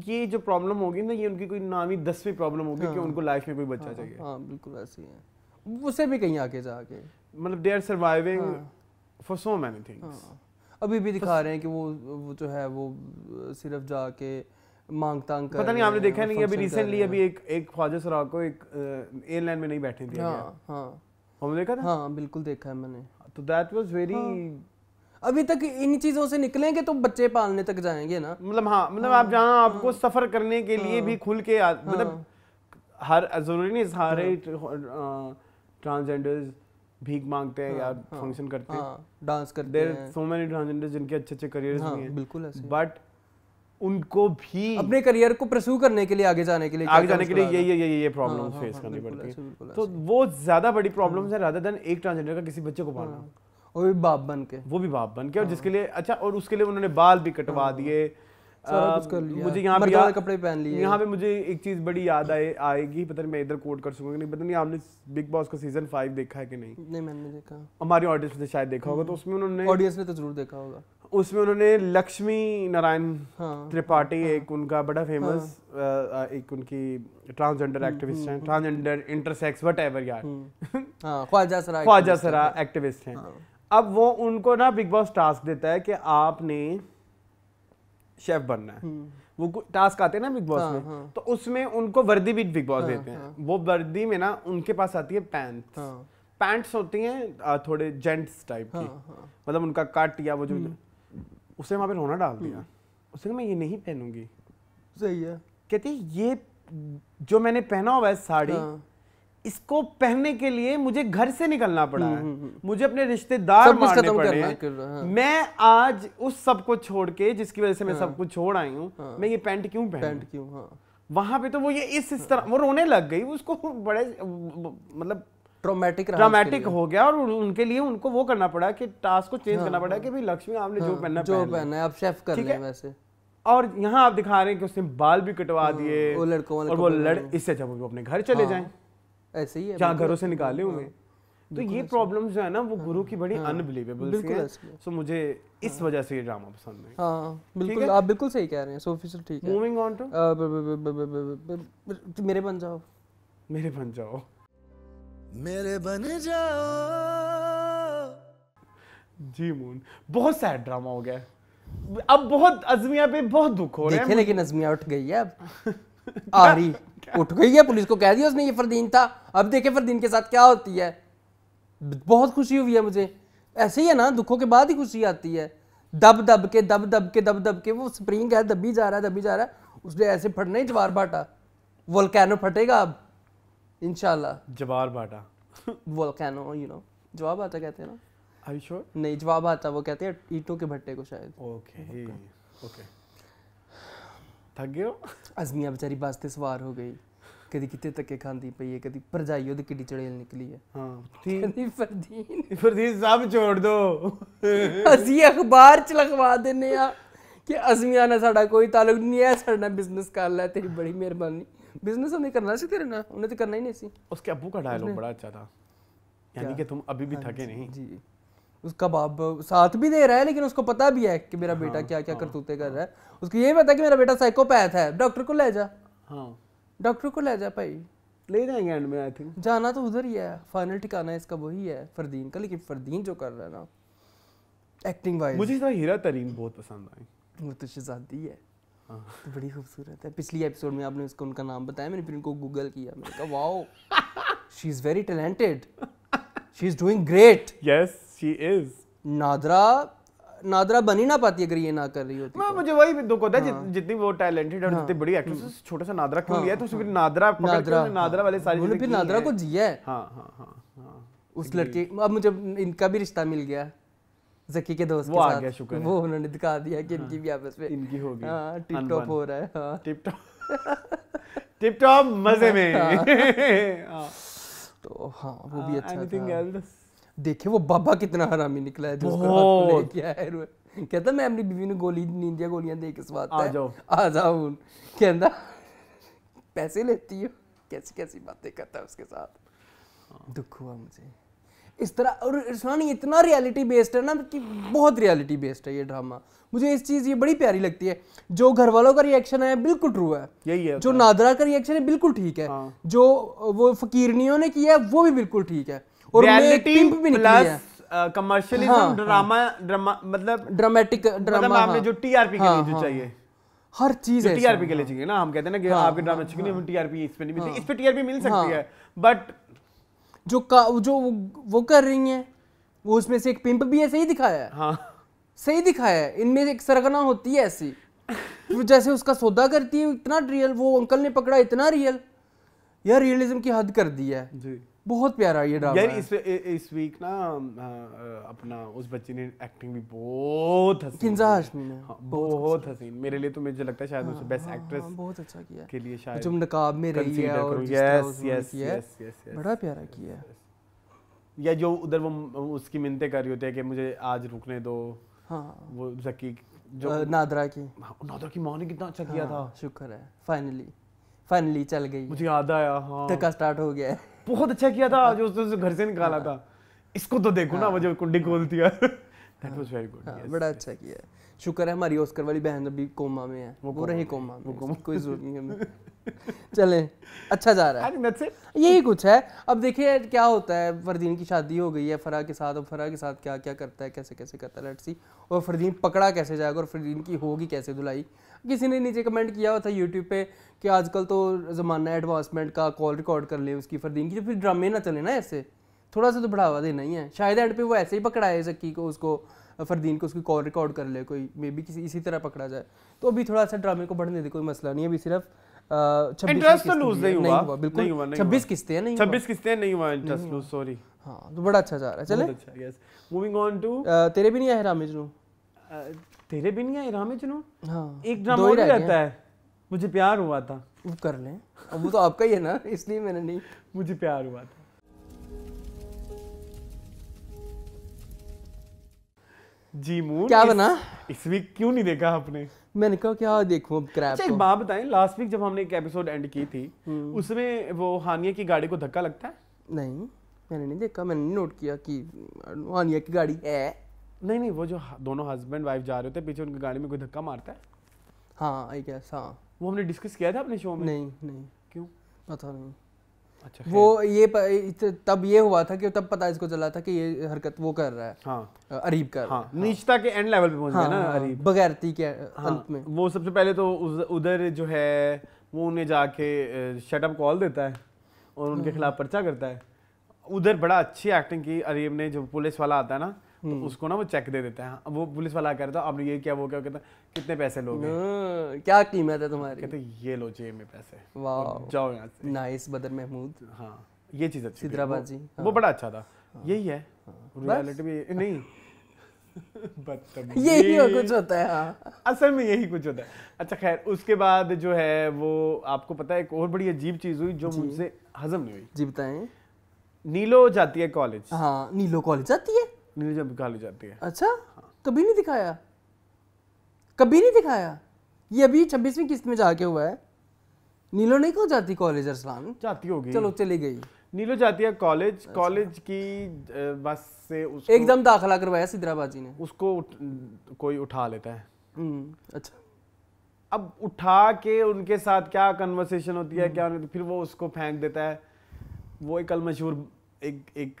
ये जो प्रॉब्लम होगी ना ये उनकी कोई नामी दसवीं प्रॉब्लम होगी हाँ, कि उनको लाइफ में कोई बच्चा हाँ, चाहिए हाँ बिल्कुल ही है उसे भी कहीं आके जाके मतलब they are surviving for so many things अभी भी दिखा रहे हैं कि वो वो जो है वो सिर्फ जाके मांग तांग पता नहीं आपने देखा नहीं अभी रिसेंटली अभी एक एक ख्वाजा सरा को एक एयरलाइन में नहीं बैठे दिया हाँ हाँ हमने देखा था हाँ बिल्कुल देखा है मैंने तो दैट वाज वेरी अभी तक इन चीजों से निकलेंगे तो बच्चे पालने तक जाएंगे ना मतलब हाँ मतलब आप जहाँ हाँ। आपको सफर करने के लिए हाँ। भी खुल के मतलब हाँ। हर जरूरी नहीं सारे ट्रांसजेंडर्स भीख मांगते हैं या फंक्शन करते हैं डांस करते हैं सो मेनी ट्रांसजेंडर जिनके अच्छे अच्छे करियर हैं बिल्कुल बट उनको भी अपने करियर को प्रसू करने के लिए आगे जाने के लिए आगे जाने के लिए ये ये ये ये प्रॉब्लम्स फेस करनी पड़ती है तो वो ज्यादा बड़ी प्रॉब्लम्स है राधा देन एक ट्रांसजेंडर का किसी बच्चे को पालना वो भी बाप बन के वो भी बाप बन के और हाँ। जिसके लिए अच्छा और उसके लिए उन्होंने बाल भी कटवा हाँ। दिए मुझे यहाँ पे कपड़े पहन लिए यहाँ पे मुझे एक चीज बड़ी याद आए आएगी पता नहीं मैं इधर कोट कर सकूंगा नहीं पता नहीं आपने बिग बॉस का सीजन फाइव देखा है कि नहीं नहीं मैंने देखा हमारी ऑडियंस ने शायद देखा होगा तो हम्म। उसमें उन्होंने ऑडियंस ने तो जरूर देखा होगा उसमें उन्होंने लक्ष्मी नारायण हाँ, त्रिपाठी हाँ, एक उनका बड़ा फेमस हाँ, आ, एक उनकी ट्रांसजेंडर हम्म, एक्टिविस्ट हैं ट्रांसजेंडर इंटरसेक्स वट एवर यार हम्म। हाँ, ख्वाजा सरा ख्वाजा सरा एक्टिविस्ट हैं अब वो उनको ना बिग बॉस टास्क देता है कि आपने शेफ बनना है हम्म। वो टास्क आते हैं ना बिग बॉस हाँ, में हाँ. तो उसमें उनको वर्दी भी बिग बॉस हाँ, देते हैं हाँ। वो वर्दी में ना उनके पास आती है पैंट पैंट्स हाँ। होती हैं थोड़े जेंट्स टाइप की हाँ, मतलब उनका कट या वो जो हम्म। उसे वहां पे रोना डाल दिया हम्म। उसे मैं ये नहीं पहनूंगी सही है कहती ये जो मैंने पहना हुआ है साड़ी इसको पहनने के लिए मुझे घर से निकलना पड़ा हम्म, है हम्म, हम्म। मुझे अपने रिश्तेदार मारने पड़े हाँ। मैं आज उस सब को छोड़ के जिसकी वजह से मैं हाँ। सब कुछ छोड़ आई हूँ हाँ। मैं ये पैंट क्यों पहन पैंट क्यों हाँ। वहां पे तो वो ये इस इस तरह वो रोने लग गई उसको बड़े मतलब ट्रोमेटिक ट्रोमेटिक हो गया और उनके लिए उनको वो करना पड़ा कि टास्क को चेंज हाँ, करना पड़ा हाँ। कि भाई लक्ष्मी आपने जो पहनना जो पहनना है शेफ कर ले वैसे और यहाँ आप दिखा रहे हैं कि उसने बाल भी कटवा हाँ, दिए और वो लड़ इससे अच्छा वो अपने घर चले जाए ऐसे ही जहाँ घरों से निकाले हुए हाँ। तो ये प्रॉब्लम जो है ना वो हाँ। गुरु की बड़ी अनबिलीवेबल हाँ। सी है सो मुझे इस वजह से ये ड्रामा पसंद है हाँ बिल्कुल आप बिल्कुल सही कह रहे हैं सोफी सर ठीक है मूविंग ऑन टू मेरे बन जाओ मेरे बन जाओ मेरे बन जाओ जी मून बहुत सैड ड्रामा हो गया अब बहुत अजमिया पे बहुत दुख हो रहा है लेकिन अजमिया उठ गई है अब (laughs) (laughs) आ रही उठ गई है पुलिस को कह दिया उसने ये फरदीन था अब देखे फरदीन के साथ क्या होती है बहुत खुशी हुई है मुझे ऐसे ही है ना दुखों के बाद ही खुशी आती है दब दब के दब दब के दब दब के वो स्प्रिंग है दबी जा रहा है दबी जा रहा है उसने ऐसे फटना ही जवार बाटा वोलकैनो फटेगा अब इनशाला जवार बाटा वोलकैनो यू नो जवाब बाटा कहते हैं ना आई श्योर नहीं जवाब आता वो कहते हैं ईटों के भट्टे को शायद ओके ओके ਥੱਕ ਗਿਓ ਅਜ਼ਮੀਆ ਵਿਚਾਰੀ ਬੱਸ ਤੇ ਸਵਾਰ ਹੋ ਗਈ ਕਦੀ ਕਿਤੇ ਤੱਕੇ ਖਾਂਦੀ ਪਈ ਹੈ ਕਦੀ ਪਰਜਾਈ ਉਹਦੀ ਕਿੱਡੀ ਚੜੇਲ ਨਿਕਲੀ ਹੈ ਹਾਂ ਕਦੀ ਫਰਦੀਨ ਫਰਦੀਨ ਸਭ ਛੋੜ ਦੋ ਅਸੀਂ ਅਖਬਾਰ ਚ ਲਗਵਾ ਦਿੰਨੇ ਆ ਕਿ ਅਜ਼ਮੀਆ ਨਾਲ ਸਾਡਾ ਕੋਈ ਤਾਲੁਕ ਨਹੀਂ ਹੈ ਸਾਡਾ ਬਿਜ਼ਨਸ ਕਰ ਲੈ ਤੇਰੀ ਬੜੀ ਮਿਹਰਬਾਨੀ बिजनेस हमने करना से तेरे ना उन्हें तो करना ही नहीं सी उसके अबू का डायलॉग बड़ा अच्छा था यानी कि तुम अभी भी थके नहीं जी उसका बाप साथ भी दे रहा है लेकिन उसको पता भी है कि मेरा हाँ, बेटा क्या क्या हाँ, करतूते कर हाँ। रहा है उसको ये पता कि मेरा बेटा साइकोपैथ है डॉक्टर को ले जा हाँ डॉक्टर को ले जा भाई ले जाएंगे एंड में आई थिंक जाना तो उधर ही है फाइनल ठिकाना इसका वही है फरदीन का लेकिन फरदीन जो कर रहा है ना एक्टिंग वाइज मुझे हीरा तरीन बहुत पसंद आई वो तो शहजादी है हाँ। तो बड़ी खूबसूरत है पिछली एपिसोड में आपने उसको उनका नाम बताया मैंने फिर उनको गूगल किया मैंने कहा wow she is very talented she is doing great yes she is nadra Nadra बनी ना पाती अगर ये ना कर रही होती मैं तो। मुझे वही दुख होता है हाँ। जित, जितनी वो टैलेंटेड और हाँ। जितनी बड़ी एक्ट्रेस छोटा सा नादरा क्यों हाँ, लिया तो उसे फिर नादरा पकड़ नादरा नादरा हाँ। वाले सारी फिर नादरा को जिया है हाँ हाँ हाँ, हाँ, हाँ। उस लड़की अब मुझे इनका भी रिश्ता मिल गया जकी के दोस्त के साथ वो आ गया शुक्र वो उन्होंने दिखा दिया कि इनकी भी आपस में इनकी होगी हां टिप टॉप हो रहा है हां टिप टॉप (laughs) टिप टॉप मजे में (laughs) हां तो हाँ वो भी uh, अच्छा था देखे वो बाबा कितना हरामी निकला है जो उसको लेके आया है कहता मैं अपनी बीवी ने गोली नींदिया गोलियां ਗੋਲੀਆਂ ਦੇ ਕੇ ਸਵਾਤਾ ਆ ਜਾਓ ਆ ਜਾਓ पैसे लेती हो कैसी कैसी बातें करता है उसके साथ दुख हुआ मुझे इस तरह और इरफान ये इतना रियलिटी बेस्ड है ना कि बहुत रियलिटी बेस्ड है ये ड्रामा मुझे इस चीज़ ये बड़ी प्यारी लगती है जो घर वालों का रिएक्शन है बिल्कुल ट्रू है यही है जो नादरा का रिएक्शन है बिल्कुल ठीक है हाँ। जो वो फकीरनियों ने किया है वो भी बिल्कुल ठीक है और पिंप भी निकली है कमर्शियलिज्म हाँ, ड्रामा हाँ। ड्रामा मतलब ड्रामेटिक ड्रामा मतलब आपने हाँ। जो टीआरपी के लिए हाँ, जो चाहिए हर चीज टीआरपी के लिए चाहिए ना हम कहते हैं ना कि आपके ड्रामा अच्छी नहीं टीआरपी इस पे नहीं मिलती इस पे टीआरपी मिल सकती है बट जो का जो वो कर रही हैं वो उसमें से एक पिंप भी है सही दिखाया है हाँ सही दिखाया है इनमें एक सरगना होती है ऐसी जैसे उसका सौदा करती है इतना रियल वो अंकल ने पकड़ा इतना रियल यह रियलिज्म की हद कर दी है जी बहुत प्यारा ये ड्रामा यार इस इस वीक ना अपना उस बच्ची ने एक्टिंग भी बहुत हसीन किंजा हाशमी ने हाँ, बहुत हसीन मेरे लिए तो मुझे लगता है शायद उसे बेस्ट एक्ट्रेस हाँ, हाँ, बहुत अच्छा किया के लिए शायद जो नकाब में रही है और यस यस यस यस बड़ा प्यारा किया है या जो उधर वो उसकी मिनते कर रही होती है कि मुझे आज रुकने दो हाँ वो जकी जो नादरा की नादरा की माँ ने कितना अच्छा किया था शुक्र है फाइनली फाइनली चल गई मुझे याद आया हाँ तो स्टार्ट हो गया बहुत अच्छा किया था जो उसने घर से निकाला हाँ। था इसको तो देखो ना हाँ। मुझे कुंडी खोल दिया दैट वाज वेरी गुड बड़ा अच्छा किया शुक्र है हमारी ऑस्कर वाली बहन अभी कोमा में है वो, वो रही कोमा में कोमा। कोई जरूरत नहीं है (laughs) चले अच्छा जा रहा है यही कुछ है अब देखिए क्या होता है फरदीन की शादी हो गई है फरा के साथ और फरा के साथ क्या क्या करता है कैसे कैसे करता है लट्सी सी और फरदीन पकड़ा कैसे जाएगा और फरदीन की होगी कैसे धुलाई किसी ने नीचे कमेंट किया हुआ था यूट्यूब पे कि आजकल तो ज़माना एडवांसमेंट का कॉल रिकॉर्ड कर ले उसकी फरदीन की तो फिर ड्रामे ना चले ना ऐसे थोड़ा सा तो बढ़ावा देना ही है शायद एंड पे वो ऐसे ही पकड़ाए सकी को उसको फरदीन को उसकी कॉल रिकॉर्ड कर ले कोई मे बी किसी इसी तरह पकड़ा जाए तो अभी थोड़ा सा ड्रामे को बढ़ने दे कोई मसला नहीं अभी सिर्फ तो लूज नहीं हुआ बिल्कुल छब्बीस नहीं छब्बीस नहीं हुआ इंटरेस्ट लूज सॉरी हाँ तो बड़ा अच्छा जा रहा है चले मूविंग ऑन टू तेरे भी नहीं आए रामे तेरे भी नहीं आए रामे हाँ एक ड्रामा रहता है मुझे प्यार हुआ था वो कर लें अब वो तो आपका ही है ना इसलिए मैंने नहीं मुझे प्यार हुआ था जी मून क्या बना इस वीक क्यों नहीं देखा आपने मैंने कहा क्या देखूं अब क्रैप अच्छा, एक बात बताएं लास्ट वीक जब हमने एक एपिसोड एंड की थी हम्म। उसमें वो हानिया की गाड़ी को धक्का लगता है नहीं मैंने नहीं देखा मैंने नहीं नोट किया कि हानिया की गाड़ी है नहीं नहीं वो जो दोनों हस्बैंड वाइफ जा रहे होते पीछे उनकी गाड़ी में कोई धक्का मारता है हाँ आई गेस हाँ वो हमने डिस्कस किया था अपने शो में नहीं नहीं क्यों पता नहीं अच्छा, वो ये प, तब ये हुआ था कि तब पता इसको चला था कि ये हरकत वो कर रहा है हाँ, अरीब कर हाँ, हाँ, नीचता के एंड लेवल पे पहुंच हाँ, गया ना हाँ, अरीब बगैरती के हाँ, अंत में वो सबसे पहले तो उधर जो है वो उन्हें जाके शटअप कॉल देता है और उनके हम्म। खिलाफ पर्चा करता है उधर बड़ा अच्छी एक्टिंग की अरीब ने जो पुलिस वाला आता है ना तो हम्म। उसको ना वो चेक दे देते हैं वो पुलिस वाला कह रहा था आपने ये क्या वो क्या कहता कितने पैसे लोगे हाँ, क्या कीमत है तुम्हारी कहते ये लो जेब में पैसे जाओ यहाँ से नाइस बदर महमूद हाँ ये चीज अच्छी सिद्राबाद जी हाँ। वो बड़ा अच्छा था हाँ। यही है रियलिटी भी नहीं (laughs) यही कुछ होता है हाँ। असल में यही कुछ होता है अच्छा खैर उसके बाद जो है वो आपको पता है एक और बड़ी अजीब चीज हुई जो मुझसे हजम नहीं हुई जी बताएं नीलो जाती है कॉलेज हाँ नीलो कॉलेज जाती है नीरजा निकाली जाती है अच्छा हाँ। कभी नहीं दिखाया कभी नहीं दिखाया ये अभी छब्बीसवीं किस्त में जाके हुआ है नीलो नहीं क्यों जाती कॉलेज अरसलान जाती होगी चलो चली गई नीलो जाती है कॉलेज अच्छा। कॉलेज की बस से उसको एकदम दाखला करवाया जी ने उसको उठ, कोई उठा लेता है हम्म, अच्छा अब उठा के उनके साथ क्या कन्वर्सेशन होती है हम्म। क्या तो फिर वो उसको फेंक देता है वो एक कल मशहूर एक एक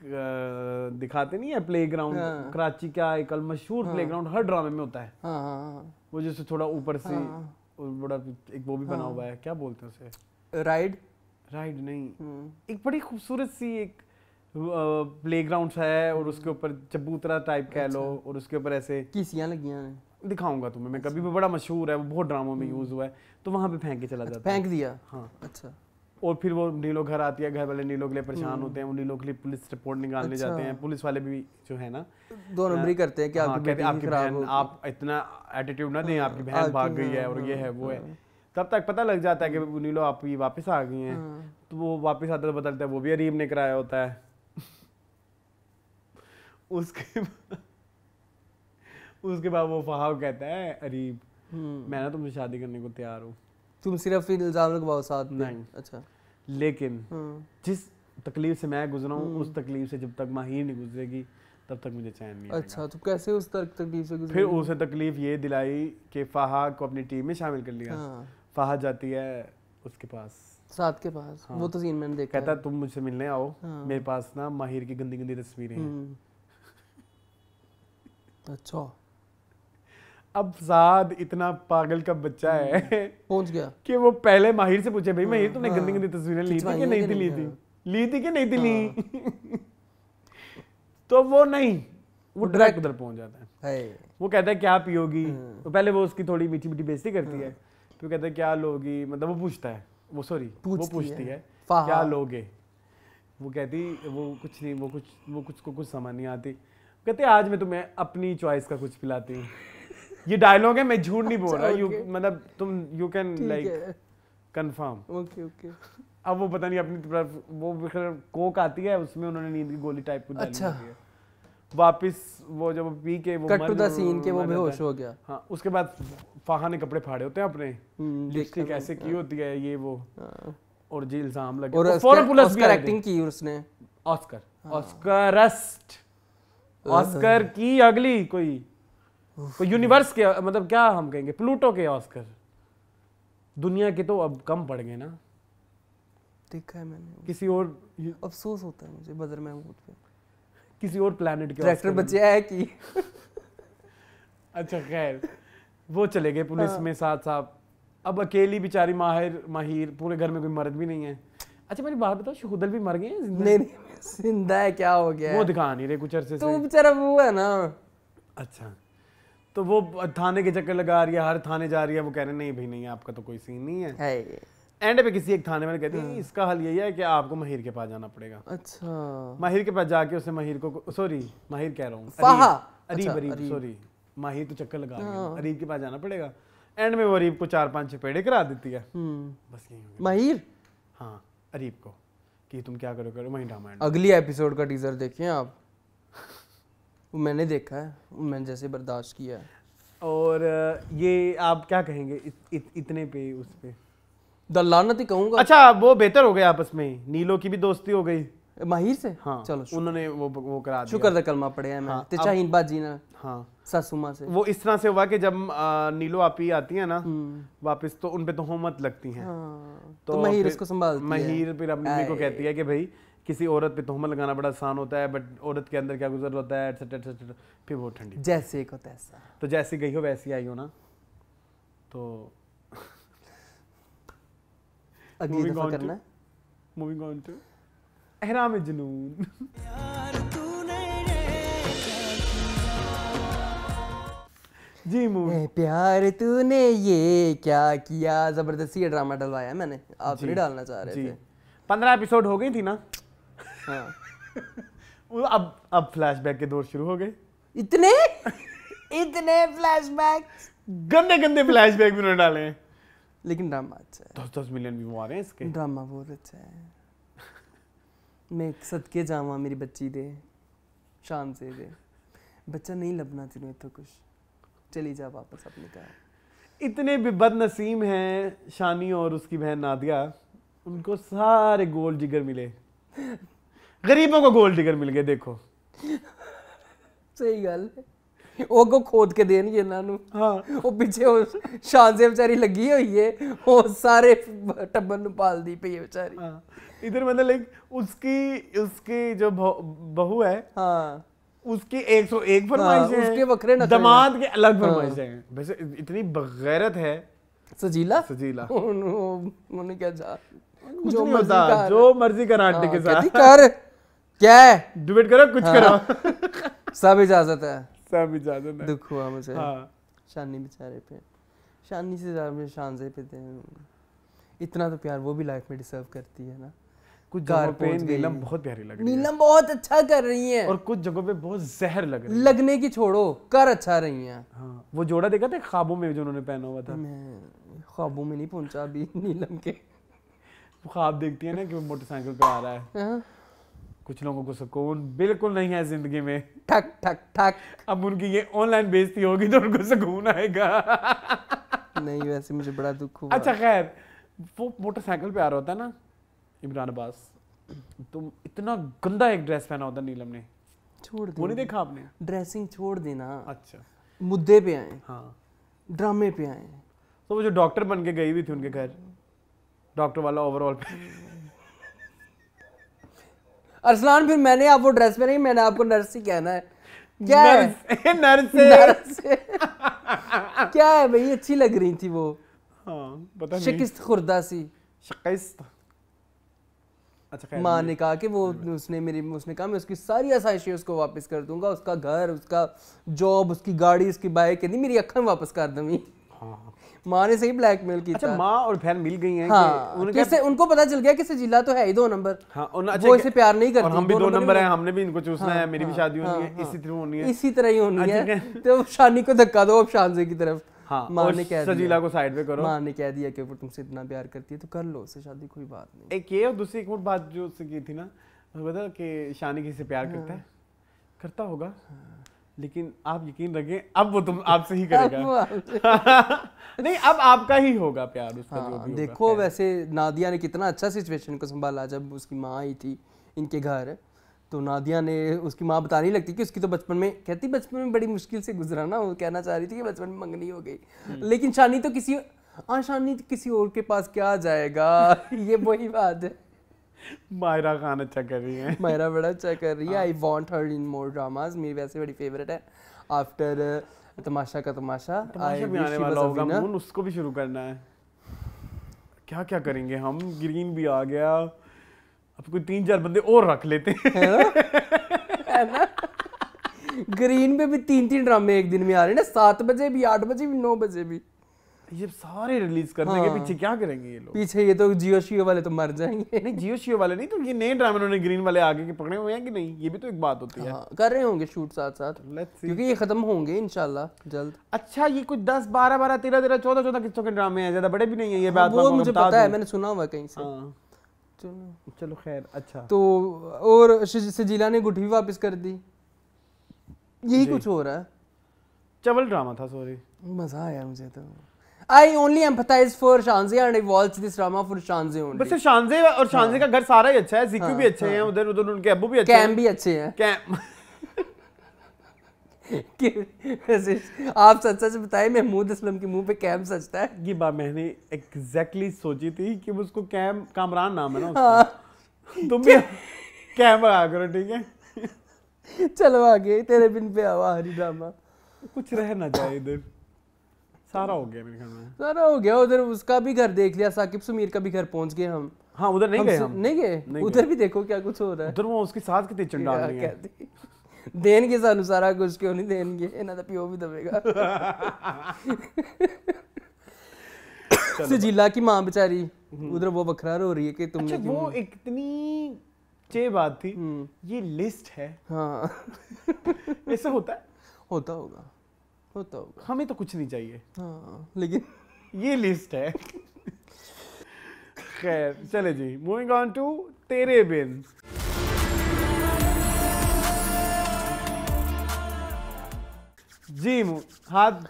दिखाते नहीं है प्लेग्राउंड हाँ। कराची का एक मशहूर हाँ। ग्राउंड हर ड्रामे में होता है हाँ, हाँ, हाँ। वो जैसे थोड़ा ऊपर से हाँ, बड़ा एक वो भी बना हुआ है क्या बोलते हैं उसे राइड राइड नहीं हम्म। एक बड़ी खूबसूरत सी एक प्ले ग्राउंड है और हम्म। उसके ऊपर चबूतरा टाइप कह लो अच्छा। और उसके ऊपर ऐसे किसियाँ लगी हैं दिखाऊंगा तुम्हें मैं कभी अच्छा। भी बड़ा मशहूर है वो बहुत ड्रामों में यूज हम्म। हुआ है तो वहां पे फेंक के चला अच्छा, जाता फेंक दिया हाँ अच्छा और फिर वो नीलो घर आती है घर वाले नीलो के लिए परेशान हम्म। होते हैं वो नीलो के लिए पुलिस रिपोर्ट निकालने अच्छा। जाते हैं पुलिस वाले भी जो है ना दो नंबरी करते हैं कि हाँ, आपकी, आपकी बहन आप इतना एटीट्यूड ना दें हाँ, आपकी बहन भाग गई है और ये है वो है हाँ। तब तक पता लग जाता है कि हम्म। नीलो आप ये वापस आ गई हैं हाँ। तो वो वापस आते बदलता है वो भी अरीब ने कराया होता है (laughs) उसके उसके बाद वो फहाव कहता है अरीब हम्म। मैं ना तुमसे शादी करने को तैयार हूँ तुम सिर्फ इल्ज़ाम लगवाओ साथ में नहीं अच्छा लेकिन हाँ। जिस तकलीफ से मैं गुजरा हूँ उस हम्म। तकलीफ से जब तक माहिर नहीं गुजरेगी तब तक मुझे चैन नहीं अच्छा तो कैसे उस तक तकलीफ से गुजरे फिर उसे तकलीफ ये दिलाई कि फाहा को अपनी टीम में शामिल कर लिया हाँ। फाहा जाती है उसके पास साथ के पास हाँ। वो तो सीन मैंने देखा कहता है। तुम मुझसे मिलने आओ हाँ। मेरे पास ना माहिर की गंदी गंदी तस्वीरें हैं हम्म। अच्छा अब साद इतना पागल का बच्चा है हम्म। पहुंच गया कि वो पहले माहिर से पूछे भाई माहिर हाँ, तुमने गंदी गंदी हाँ। तस्वीरें ली थी कि नहीं थी ली थी ली थी कि नहीं थी ली हाँ। (laughs) तो वो नहीं वो डायरेक्ट उधर पहुंच जाता है वो कहता है क्या पियोगी तो पहले वो उसकी थोड़ी मीठी मीठी बेइज्जती करती है तो कहता है क्या लोगी मतलब वो पूछता है वो सॉरी वो पूछती है क्या लोगे वो कहती वो कुछ नहीं वो कुछ वो कुछ को कुछ समझ नहीं आती कहते आज मैं तुम्हें अपनी चॉइस का कुछ पिलाती हूँ ये डायलॉग है मैं झूठ नहीं बोल रहा यू मतलब तुम you can like confirm okay okay अब वो पता नहीं अपनी तरफ वो कोक आती है उसमें उन्होंने नींद की गोली टाइप कुछ अच्छा वापस वो जब पी के वो कट टू द सीन के वो बेहोश हो गया हाँ उसके बाद फाहा ने कपड़े फाड़े होते हैं अपने लिपस्टिक हम्म, ऐसे की होती है ये वो हाँ। और जी इल्जाम लगे और फॉरन पुलिस भी एक्टिंग की उसने ऑस्कर ऑस्कर रस्ट ऑस्कर की अगली कोई तो यूनिवर्स के मतलब क्या हम कहेंगे प्लूटो के ऑस्कर दुनिया के तो अब कम पड़ गए ना देखा है मैंने किसी और अफसोस होता है मुझे बदर महमूद पे किसी और प्लेनेट के ट्रैक्टर बचे है कि अच्छा खैर वो चले गए पुलिस हाँ। में साथ साथ अब अकेली बेचारी माहिर माहिर पूरे घर में कोई मर्द भी नहीं है अच्छा मेरी बात बताओ शुहुदल भी मर गए हैं नहीं नहीं जिंदा है क्या हो गया वो दिखा नहीं रहे कुछ अरसे तो बेचारा वो है ना अच्छा तो वो थाने के चक्कर लगा रही है हर थाने जा रही है वो कह रहे नहीं भाई नहीं आपका तो कोई सीन नहीं है एंड पे किसी एक थाने में कहती है हाँ। इसका हल यही है कि आपको महिर के पास जाना पड़ेगा अच्छा महिर के पास जाके उसे महिर को सॉरी महिर कह रहा हूँ अरीब अरीब सॉरी अच्छा, माहिर तो चक्कर लगा हाँ। अरीब के पास जाना पड़ेगा एंड में वो अरीब को चार पांच पेड़े करा देती है हम्म। बस यही माहिर हाँ अरीब को कि तुम क्या करो करो वहीं ड्रामा अगली एपिसोड का टीजर देखिए आप वो मैंने देखा है मैंने जैसे बर्दाश्त किया है और ये आप क्या कहेंगे इत, इत, इतने पे उस पे दलानत ही कहूँगा अच्छा वो बेहतर हो गए आपस में नीलो की भी दोस्ती हो गई माहिर से हाँ चलो उन्होंने वो वो करा दिया शुक्र कलमा पड़े हैं मैं हाँ, तिचा हिंबा जीना हाँ सासुमा से वो इस तरह से हुआ कि जब आ, नीलो आपी आती है ना हम्म। वापस तो उन पे तो होमत लगती है हाँ, तो, तो, तो महिर इसको संभाल महिर फिर अपनी को कहती है कि भाई किसी औरत पे तोहमत लगाना बड़ा आसान होता है बट औरत के अंदर क्या गुजर होता है एटसेट्रा एटसेट्रा फिर वो ठंडी जैसे को तैसा तो जैसी गई हो वैसी आई हो ना तो (laughs) अगली दफा करना मूविंग ऑन टू एहराम जुनून जी मूवी प्यार तूने ये क्या किया जबरदस्ती ड्रामा डलवाया मैंने आप नहीं डालना चाह रहे थे पंद्रह एपिसोड हो गई थी ना हाँ। (laughs) अब अब फ्लैशबैक के दौर शुरू हो गए इतने (laughs) इतने फ्लैशबैक गंदे गंदे फ्लैशबैक भी उन्होंने डाले हैं लेकिन ड्रामा अच्छा है दस दस मिलियन व्यू आ रहे हैं इसके ड्रामा बहुत अच्छा है मैं एक सदके जावा मेरी बच्ची दे शान से दे बच्चा नहीं लबना तेरे तो कुछ चली जा वापस अपने घर इतने भी नसीम हैं शानी और उसकी बहन नादिया उनको सारे गोल जिगर मिले (laughs) गरीबों को गोल्ड डिगर मिल गए देखो सही गल ਉਹ ਕੋ ਖੋਦ ਕੇ ਦੇਣਗੇ ਇਹਨਾਂ ਨੂੰ ਹਾਂ ਉਹ ਪਿੱਛੇ ਉਹ ਸ਼ਾਨ ਦੇ ਲੱਗੀ ਹੋਈ ਏ ਉਹ ਸਾਰੇ ਟੱਬਰ ਨੂੰ ਪਾਲਦੀ ਪਈ ਵਿਚਾਰੀ ਹਾਂ इधर मतलब लाइक उसकी उसकी जो बहू है हाँ उसकी 101 सौ एक हाँ, उसके बकरे दामाद के अलग हाँ। हैं वैसे इतनी बगैरत है सजीला सजीला उन्होंने क्या जो मर्जी कर आंटी हाँ, के साथ कर क्या है डिबेट करो कुछ हाँ। करो (laughs) सब इजाजत है सब इजाजत है दुख हुआ मुझे हाँ। शानी बेचारे पे शानी से ज़्यादा मुझे शान से पे थे इतना तो प्यार वो भी लाइफ में डिसर्व करती है ना कुछ जगहों पे नीलम बहुत प्यारी लग रही है नीलम बहुत अच्छा कर रही है और कुछ जगहों पे बहुत जहर लग रही है लगने की छोड़ो कर अच्छा रही है हाँ। वो जोड़ा देखा था ख्वाबों में जो उन्होंने पहना हुआ था मैं ख्वाबों में नहीं पहुंचा अभी नीलम के ख्वाब देखती है ना कि वो मोटरसाइकिल पे आ रहा है हाँ? कुछ लोगों को सुकून बिल्कुल नहीं है जिंदगी में ठक ठक ठक अब उनकी ये ऑनलाइन बेजती होगी तो उनको सुकून आएगा नहीं वैसे मुझे बड़ा दुख हुआ अच्छा खैर वो मोटरसाइकिल पे आ रहा होता है ना इमरान अब्बास तुम तो इतना गंदा एक ड्रेस पहना होता नीलम ने छोड़ दे वो नहीं देखा आपने ड्रेसिंग छोड़ देना अच्छा मुद्दे पे आए हाँ ड्रामे पे आए तो वो जो डॉक्टर बन के गई हुई थी उनके घर डॉक्टर वाला ओवरऑल अरसलान फिर मैंने आप वो ड्रेस में नहीं मैंने आपको नर्स ही कहना है क्या है नर्स नर्स (laughs) क्या है भाई अच्छी लग रही थी वो हाँ शिकस्त खुर्दा सी शिकस्त अच्छा माँ ने कहा कि वो उसने मेरी उसने कहा मैं उसकी सारी आसाइशें उसको वापस कर दूंगा उसका घर उसका जॉब उसकी गाड़ी उसकी बाइक नहीं मेरी अखन वापस कर दूंगी हाँ। माँ ने सही ब्लैकमेल की अच्छा माँ और बहन मिल गई हैं हाँ, उनके तो किसे, उनको पता चल गया कि सजीला तो है ही दो नंबर हाँ, अच्छा, वो इसे प्यार नहीं करती और हम भी दो, दो नंबर हैं हमने भी इनको चूसना हाँ, है मेरी भी हाँ, शादी होनी है इसी तरह होनी है इसी तरह ही होनी अच्छा, है तो शानी को धक्का दो अब शानजे की तरफ हाँ, माँ ने कह सजीला को साइड पे करो माँ ने कह दिया कि वो तुमसे इतना प्यार करती है तो कर लो उससे शादी कोई बात नहीं एक ये और दूसरी एक और बात जो उससे की थी ना बता कि शानी किसी से प्यार करता है करता होगा लेकिन आप यकीन रखें अब वो तुम आपसे ही करेगा (laughs) नहीं अब आपका ही होगा प्यार उसका हाँ, जो भी हाँ, देखो होगा वैसे नादिया ने कितना अच्छा सिचुएशन को संभाला जब उसकी माँ आई थी इनके घर तो नादिया ने उसकी माँ नहीं लगती कि उसकी तो बचपन में कहती बचपन में बड़ी मुश्किल से गुजरा ना वो कहना चाह रही थी कि बचपन में मंगनी हो गई हम्म। लेकिन शानी तो किसी आ हाँ, शानी तो किसी और के पास क्या जाएगा (laughs) ये वही बात है मायरा खान अच्छा कर रही है मायरा बड़ा अच्छा कर रही है I want her in more dramas मेरी वैसे बड़ी फेवरेट है आफ्टर uh, तमाशा का तमाशा तमाशा भी आने वाला होगा मून उसको भी शुरू करना है क्या क्या करेंगे हम ग्रीन भी आ गया अब कोई तीन चार बंदे और रख लेते हैं है ना ग्रीन पे भी तीन तीन ड्रामे एक दिन में आ रहे हैं ना सात बजे भी आठ बजे भी नौ बजे भी ये सारे रिलीज करने हाँ। के पीछे क्या करेंगे ये लोग पीछे ये तो जियो शियो वाले तो मर जाएंगे नहीं जियो शियो वाले नहीं तो ये नए ड्रामे उन्होंने ग्रीन वाले आगे के पकड़े हुए हैं कि नहीं ये भी तो एक बात होती है हाँ, कर रहे होंगे शूट साथ साथ क्योंकि ये खत्म होंगे इनशाला जल्द अच्छा ये कुछ दस बारह बारह तेरह तेरह चौदह चौदह किस्तों के ड्रामे हैं ज्यादा बड़े भी नहीं है ये हाँ, बात मुझे पता है मैंने सुना हुआ कहीं से हाँ। चलो खैर अच्छा तो और सजीला ने गुठी वापस कर दी यही कुछ हो रहा है चवल ड्रामा था सॉरी मजा आया मुझे तो I only empathise for Shanzay and I watch this drama for Shanzay only बस शानजे और शानजे हाँ। का घर सारा ही अच्छा है जीक्यू हाँ, भी अच्छे हाँ। हैं उधर उधर उनके अब्बू भी अच्छे हैं कैम भी अच्छे हैं कैम आप सच सच बताएं महमूद असलम के मुंह पे कैम सचता है कि बा मैंने एग्जैक्टली सोची थी कि उसको कैम कामरान नाम है ना उसका (laughs) तुम भी कैम लगा करो ठीक है चलो आगे तेरे बिन पे आवा हरी ड्रामा कुछ रह ना जाए इधर सारा हो गया मेरे घर में सारा हो गया उधर उसका भी घर देख लिया साकिब सुमीर का भी घर पहुंच गए हम हाँ उधर नहीं गए हम नहीं गए उधर भी देखो क्या कुछ हो रहा है उधर वो उसके साथ कितने चंडा रही है देंगे सानू सारा कुछ क्यों नहीं देंगे ना तो पियो भी दबेगा सजीला तो की माँ बेचारी हम्म। उधर वो बखरा रो रही है कि तुमने अच्छा, वो इतनी चे बात थी हम्म। ये लिस्ट है हाँ (laughs) ऐसा होता है होता होगा होता तो होगा हमें तो कुछ नहीं चाहिए हाँ लेकिन ये लिस्ट है खैर चले जी मूविंग ऑन टू तेरे बिन जी हाथ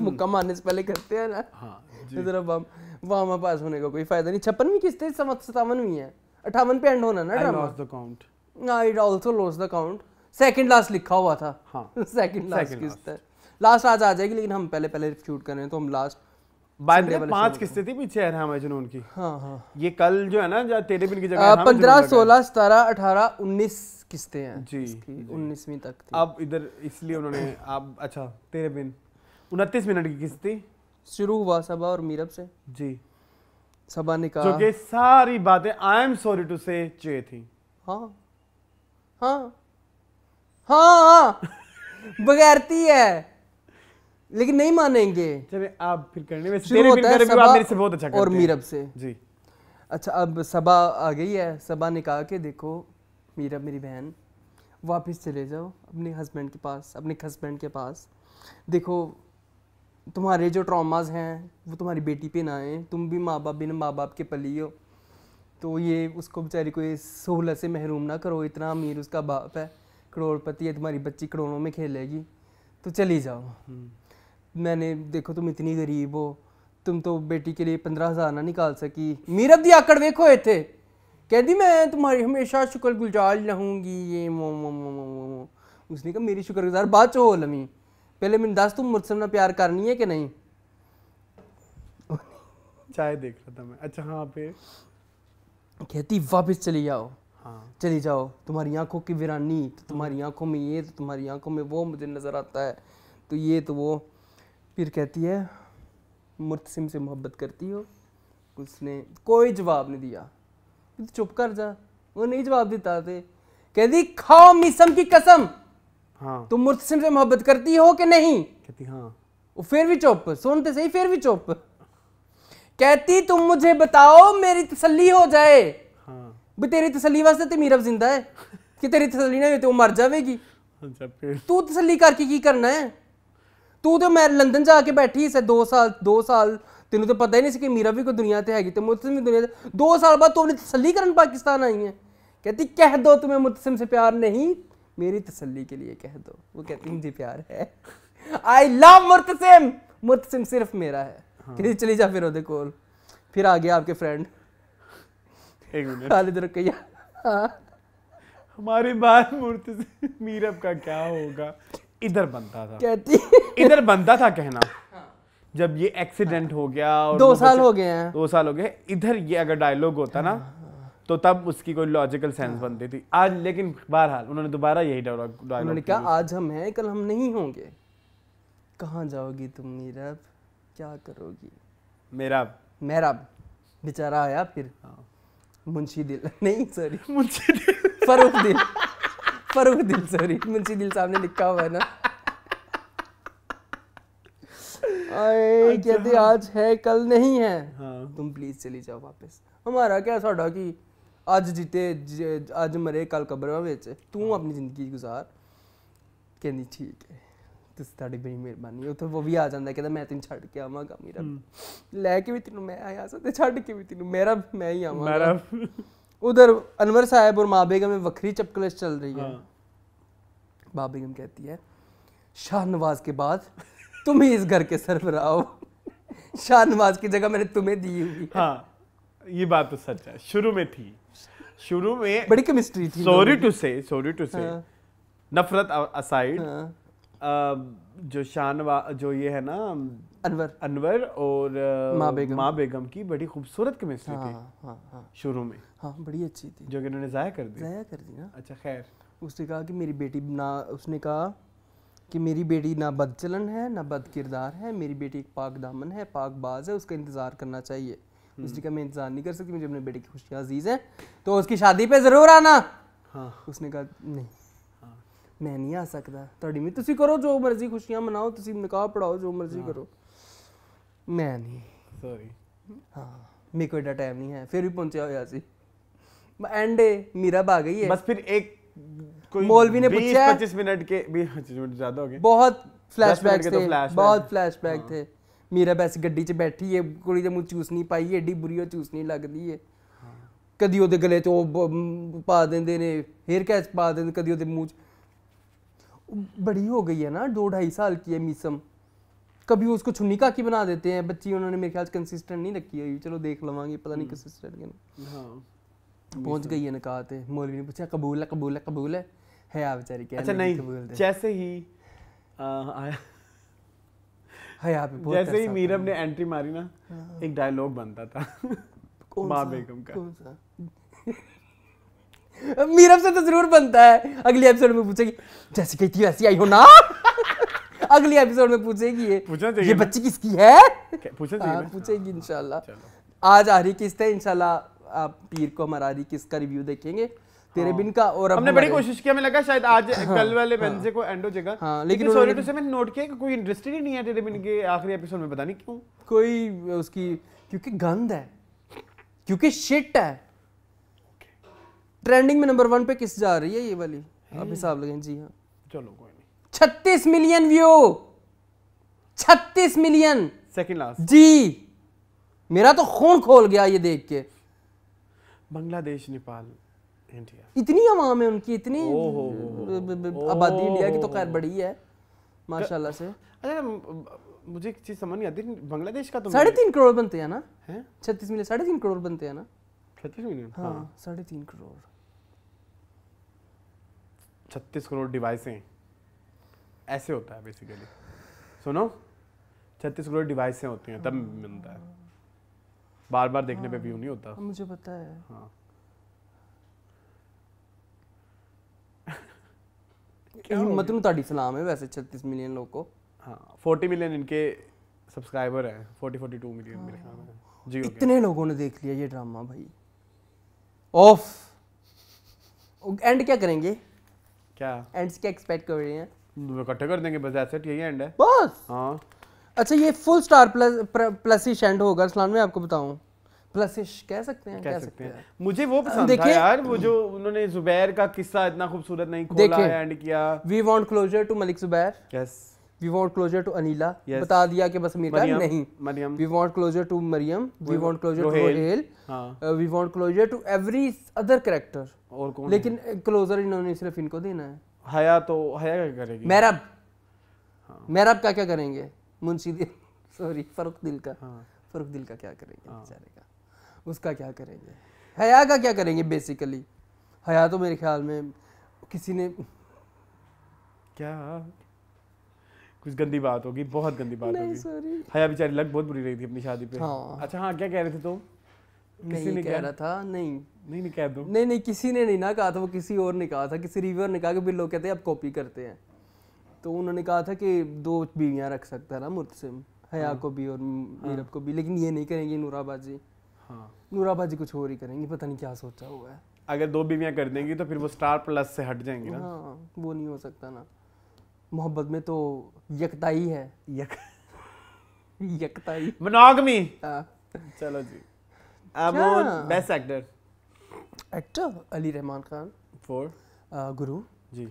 मुक्का मारने से पहले करते हैं ना हाँ तो जरा बम वाम पास होने का को कोई फायदा नहीं छप्पनवीं किस्त सतावन सतावनवीं है अठावन पे एंड होना ना drama I lost the count I also lost the count second last लिखा हुआ था हाँ सेकंड लास्ट किस्त है लास्ट आज आ जाएगी लेकिन हम पहले पहले शूट कर रहे हैं तो हम लास्ट पांच किस्तें थी पीछे है हमारे जुनून की हाँ हाँ ये कल जो है ना जो तेरे बिन की जगह पंद्रह सोलह सतारह अठारह उन्नीस किस्तें हैं जी उन्नीसवीं तक अब इधर इसलिए उन्होंने आप अच्छा तेरे बिन उनतीस मिनट की किस्त थी शुरू हुआ सभा और मीरब से जी सभा ने कहा जो कि सारी बातें आई एम सॉरी टू से चे थी हाँ हाँ हाँ, हाँ। बगैरती है लेकिन नहीं मानेंगे चले आप फिर करने में तेरे होता है सबा मेरे से बहुत अच्छा करते और मीरब से जी अच्छा अब सबा आ गई है सबा ने कहा कि देखो मीरब मेरी बहन वापस चले जाओ अपने हस्बैंड के पास अपने हस्बैंड के पास देखो तुम्हारे जो ट्रॉमाज हैं वो तुम्हारी बेटी पे ना आए तुम भी माँ बाप बिना माँ बाप के पली हो तो ये उसको बेचारी को सहूलत से महरूम ना करो इतना अमीर उसका बाप है करोड़पति है तुम्हारी बच्ची करोड़ों में खेलेगी तो चली जाओ मैंने देखो तुम इतनी गरीब हो तुम तो बेटी के लिए पंद्रह हज़ार ना निकाल सकी मीरा दी आकड़ वेखो इतने कहती मैं तुम्हारी हमेशा शुक्र गुजार रहूँगी ये मो मो मो मो मो मो उसने कहा मेरी शुक्र गुजार बाद चो लमी पहले मैंने दस तुम मुझसे ना प्यार करनी है कि नहीं चाय देख रहा था मैं अच्छा हाँ पे कहती वापस चली जाओ हाँ चली जाओ तुम्हारी आंखों की वीरानी तो तुम्हारी आंखों में ये तो तुम्हारी आंखों में वो मुझे नज़र आता है तो ये तो वो फिर कहती है मुर्तसिम से मोहब्बत करती हो उसने कोई जवाब नहीं दिया तो चुप कर जा वो नहीं जवाब देता थे कहती खाओ मिसम की कसम हाँ तुम मुर्तसिम से मोहब्बत करती हो कि नहीं कहती हाँ वो फिर भी चुप सुनते सही फिर भी चुप कहती तुम मुझे बताओ मेरी तसल्ली हो जाए ਵੀ ਤੇਰੀ ਤਸੱਲੀ ਵਾਸਤੇ ਤੇ ਮੀਰਬ ਜ਼ਿੰਦਾ ਹੈ ਕਿ ਤੇਰੀ ਤਸੱਲੀ ਨਾ ਹੋਵੇ ਤੇ ਉਹ ਮਰ ਜਾਵੇਗੀ ਤੂੰ ਤਸੱਲੀ ਕਰਕੇ ਕੀ ਕਰਨਾ ਹੈ ਤੂੰ ਤੇ ਮੈਂ ਲੰਡਨ ਜਾ ਕੇ ਬੈਠੀ ਸੀ 2 ਸਾਲ 2 ਸਾਲ ਤੈਨੂੰ ਤਾਂ ਪਤਾ ਹੀ ਨਹੀਂ ਸੀ ਕਿ ਮੀਰਾ ਵੀ ਕੋ ਦੁਨੀਆ ਤੇ ਹੈਗੀ ਤੇ ਮੁਤਸਮ ਵੀ ਦੁਨੀਆ ਤੇ 2 ਸਾਲ ਬਾਅਦ ਤੂੰ ਆਪਣੀ ਤਸੱਲੀ ਕਰਨ ਪਾਕਿस्तान आई है कहती कह दो तुम्हें मुतसम से प्यार नहीं मेरी तसल्ली के लिए कह दो वो कहती मुझे प्यार है आई लव मुतसिम मुतसिम सिर्फ मेरा है हाँ। चली जा फिर ओदे कोल फिर आ गया आपके फ्रेंड एक मिनट अरे रखैया हाँ। हमारी बात मूर्ति से मीरब का क्या होगा इधर बनता था कहती इधर बनता था कहना हाँ। जब ये एक्सीडेंट हो गया और दो साल हो गए हैं दो साल हो गए इधर ये अगर डायलॉग होता ना हाँ। तो तब उसकी कोई लॉजिकल सेंस बनती थी आज लेकिन बहरहाल उन्होंने दोबारा यही डायलॉग उन्होंने कहा आज हम हैं कल हम नहीं होंगे कहाँ जाओगी तुम मीरब क्या करोगी मेरा मेरा बेचारा आया फिर हाँ मुंशी दिल (laughs) नहीं सॉरी मुंशी (laughs) दिल फरूख दिल फरूख दिल सॉरी मुंशी दिल सामने लिखा हुआ है ना आए अच्छा। कहते आज है कल नहीं है हाँ। तुम प्लीज चली जाओ वापस हमारा क्या साडा कि आज जीते आज मरे कल कब्र में बेचे तू हाँ। अपनी जिंदगी गुजार कहनी ठीक है ਤੁਸੀਂ ਬੜੀ ਮਿਹਰਬਾਨੀ ਉਹ ਵੀ ਆ ਜਾਂਦਾ ਕਹਿੰਦਾ ਮੈਂ ਤੈਨੂੰ ਛੱਡ ਕੇ ਆਵਾਂਗਾ ਮੇਰਾ ਲੈ ਕੇ ਵੀ ਤੈਨੂੰ ਮੈਂ ਆਇਆ ਤੇ ਛੱਡ ਕੇ ਵੀ ਤੈਨੂੰ ਮੇਰਾ ਮੈਂ ਹੀ ਆਵਾਂਗਾ के बाद तुम ही इस घर के सरबराह हो की जगह मैंने तुम्हें दी हुई हाँ, ये बात तो सच है शुरू में थी शुरू में बड़ी केमिस्ट्री थी सॉरी टू से नफरत असाइड जो शानवा जो ये है ना अनवर अनवर और माँ बेगम माँ बेगम की बड़ी खूबसूरत केमिस्ट्री हाँ, थी हाँ, हाँ, हाँ, शुरू में हाँ बड़ी अच्छी थी जो कि उन्होंने ज़ाया कर दी ज़ाया कर दी ना अच्छा खैर उसने कहा कि मेरी बेटी ना उसने कहा कि मेरी बेटी ना बदचलन है ना बद किरदार है मेरी बेटी एक पाक दामन है पाक बाज है उसका इंतज़ार करना चाहिए हम्म। उसने कहा मैं इंतज़ार नहीं कर सकती मुझे अपने बेटे की खुशियाँ अजीज़ है तो उसकी शादी पे ज़रूर आना हाँ उसने कहा नहीं ਮੈਂ ਨਹੀਂ ਆ ਸਕਦਾ ਤੁਹਾਡੀ ਮੀ ਤੁਸੀਂ ਕਰੋ ਜੋ ਮਰਜ਼ੀ ਖੁਸ਼ੀਆਂ ਮਨਾਓ ਤੁਸੀਂ ਨਿਕਾਹ ਪੜਾਓ ਜੋ ਮਰਜ਼ੀ ਕਰੋ ਮੈਂ ਨਹੀਂ ਸੌਰੀ ਹਾਂ ਮੇਰੇ ਕੋਲ ਇਡਾ ਟਾਈਮ ਨਹੀਂ ਹੈ ਫਿਰ ਵੀ ਪਹੁੰਚਿਆ ਹੋਇਆ ਸੀ ਐਂਡ ਮੀਰਾ ਭਾ ਗਈ है बस फिर एक कोई मौलवी ने 20 पूछा है। 25 मिनट के 20 25 मिनट ज्यादा हो गए ਬਹੁਤ ਮਿੰਟ ਫਲੈਸ਼ਬੈਕ ਕੇ थे ਤਾਂ flashback। ਬਹੁਤ ਫਲੈਸ਼ਬੈਕ थे ਮੀਰਾ ਬਸ ਗੱਡੀ 'ਚ ਬੈਠੀ ਏ ਕੁੜੀ ਦੇ ਮੂੰਹ ਚੂਸਣੀ ਪਾਈ ਏ ਏਡੀ ਬੁਰੀ ਉਹ ਚੂਸਣੀ ਲੱਗਦੀ ਏ ਕਦੀ ਉਹਦੇ ਗਲੇ 'ਚ ਉਹ ਬ- ਮ, ਪਾ ਦਿੰਦੇ ਨੇ ਹੇਅਰ ਕੈਚ ਪਾ ਦਿੰਦੇ ਕਦੀ ਉਹਦੇ ਮੂੰਹ 'ਚ बड़ी हो गई है ना दो ढाई साल की है मीसम कभी उसको छुन्नी की बना देते हैं बच्ची उन्होंने मेरे ख्याल से कंसिस्टेंट नहीं रखी है चलो देख लवांगे पता नहीं कंसिस्टेंट हम्म। के हाँ पहुंच गई है निकाह ते मौलवी ने पूछा कबूल है कबूल है कबूल है है आप बेचारी क्या अच्छा नहीं कबूल जैसे ही आया हया पे जैसे ही मीरम ने एंट्री मारी ना हाँ। एक डायलॉग बनता था माँ बेगम का मीरम से तो जरूर बनता है अगले एपिसोड में पूछेगी जैसे कहती हो ऐसी आई हो ना अगले एपिसोड में पूछेगी ये पूछना चाहिए ये बच्ची किसकी है पूछना चाहिए हाँ, पूछेगी हाँ, इंशाल्लाह आज आ रही किस्त है इंशाल्लाह आप पीर को हमारा आ रही किस्त का रिव्यू देखेंगे तेरे हाँ। बिन का और हमने बड़ी कोशिश की हमें लगा शायद आज हाँ, कल वाले वेंसडे हाँ, को एंड हो जाएगा हाँ, लेकिन सॉरी टू से मैंने नोट किया कि कोई इंटरेस्टेड ही नहीं है तेरे बिन के आखिरी एपिसोड में पता नहीं क्यों कोई उसकी क्योंकि गंद है क्योंकि शिट है ट्रेंडिंग में नंबर वन पे किस जा रही है ये वाली आप हिसाब लगे जी हाँ चलो कोई नहीं छत्तीस मिलियन व्यू छत्तीस मिलियन सेकंड लास्ट जी मेरा तो खून खोल गया ये देख के बांग्लादेश नेपाल इंडिया इतनी आवाम है उनकी इतनी आबादी इंडिया की तो खैर बड़ी है माशाल्लाह से अरे अच्छा, अच्छा, मुझे एक चीज समझ नहीं आती बांग्लादेश का तो साढ़े तीन करोड़ बनते हैं ना छत्तीस मिलियन साढ़े तीन करोड़ बनते हैं ना छत्तीस मिलियन हाँ, हाँ। साढ़े तीन करोड़ छत्तीस करोड़ डिवाइसें ऐसे होता है बेसिकली सुनो छत्तीस करोड़ डिवाइसें होती हैं तब मिलता है बार बार देखने पे व्यू नहीं होता हाँ, मुझे पता है मतलब हिम्मत ताड़ी सलाम है वैसे 36 मिलियन लोग को हाँ 40 मिलियन इनके सब्सक्राइबर हैं 40 42 मिलियन मेरे ख्याल में जी इतने लोगों ने देख लिया ये ड्रामा भाई ऑफ एंड क्या करेंगे क्या एंड्स क्या एक्सपेक्ट कर रही हैं वो इकट्ठे कर देंगे बस एसेट यही एंड है बस हां अच्छा ये full star plus plusish end होगा असलान में आपको बताऊं प्लसिश कह सकते हैं कह, कह सकते, सकते हैं मुझे वो पसंद था यार वो जो उन्होंने जुबैर का किस्सा इतना खूबसूरत नहीं खोला एंड किया we want closure to Malik Zubair yes we want closure to Anila बता दिया कि बस मीरा नहीं Maryam we want closure to Maryam we want closure to Rohail we want closure to every other character और कौन लेकिन क्लोजर uh, इन्होंने सिर्फ इनको देना है हया तो हया क्या करेगी मैरब हाँ। मैरब का क्या करेंगे मुंशी दिल सॉरी फरुख दिल का हाँ। फरुख दिल का क्या करेंगे हाँ। बेचारे का उसका क्या करेंगे हया का क्या करेंगे बेसिकली हया तो मेरे ख्याल में किसी ने क्या कुछ गंदी बात होगी बहुत गंदी बात होगी हया बेचारी लग बहुत बुरी रही थी अपनी शादी पे हाँ। अच्छा हाँ क्या कह रहे थे तुम तो? किसी ने कह रहा था नहीं नहीं नहीं कह दो नहीं नहीं किसी ने नहीं ना कहा था वो किसी और ने कहा था किसी रिव्यूअर ने कहा कि लोग कहते हैं आप कॉपी करते हैं तो उन्होंने कहा था कि दो बीवियाँ रख सकता है ना मुर्तसिम हया हाँ। को भी और हाँ। मीरब को भी लेकिन ये नहीं करेंगे नूराबाजी हाँ नूराबाजी कुछ और ही करेंगे पता नहीं क्या सोचा हुआ है अगर दो बीवियाँ कर देंगी तो फिर वो स्टार प्लस से हट जाएंगे ना हाँ वो नहीं हो सकता ना मोहब्बत में तो यकता ही है यक यकता ही मोनोगमी चलो जी अब best actor actor Ali Rehman Khan for Guru जी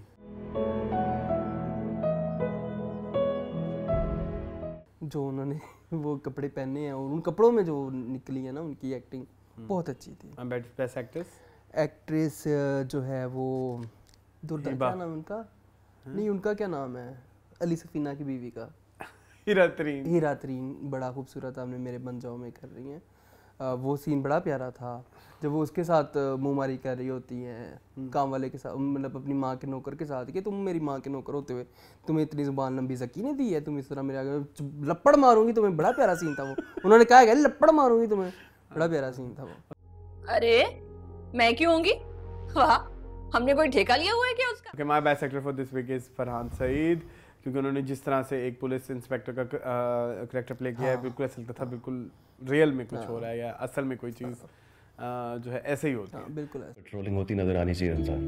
जो उन्होंने वो कपड़े पहने हैं और उन कपड़ों में जो निकली है ना उनकी एक्टिंग हम्म। बहुत अच्छी थी बेस्ट एक्ट्रेस एक्ट्रेस जो है वो दुर्दा क्या नाम उनका नहीं उनका क्या नाम है अली सफीना की बीवी का (laughs) हीरातरीन हीरातरीन बड़ा खूबसूरत आपने मेरे बन जाओ में कर रही हैं वो सीन बड़ा प्यारा था जब वो उसके साथ मुँह मारी कर रही होती है हम्म। काम वाले के साथ मतलब अपनी माँ के नौकर के साथ कि तुम मेरी माँ के नौकर होते हुए तुम्हें इतनी जुबान लंबी जकी नहीं दी है तुम इस तरह मेरे आगे लपड़ मारूंगी तुम्हें बड़ा प्यारा सीन था वो (laughs) उन्होंने कहा गया लपड़ मारूंगी तुम्हें बड़ा प्यारा सीन था वो अरे मैं क्यों होंगी वाह हमने कोई ठेका लिया हुआ है क्या उसका okay, my best actor for this week is Farhan Saeed क्योंकि उन्होंने जिस तरह से एक पुलिस इंस्पेक्टर का करेक्टर प्ले किया है हाँ। बिल्कुल असल था बिल्कुल रियल में कुछ हो हाँ। रहा है या असल में कोई चीज़ जो है ऐसे ही होता हाँ, है बिल्कुल ट्रोलिंग होती नजर आनी चाहिए अंसार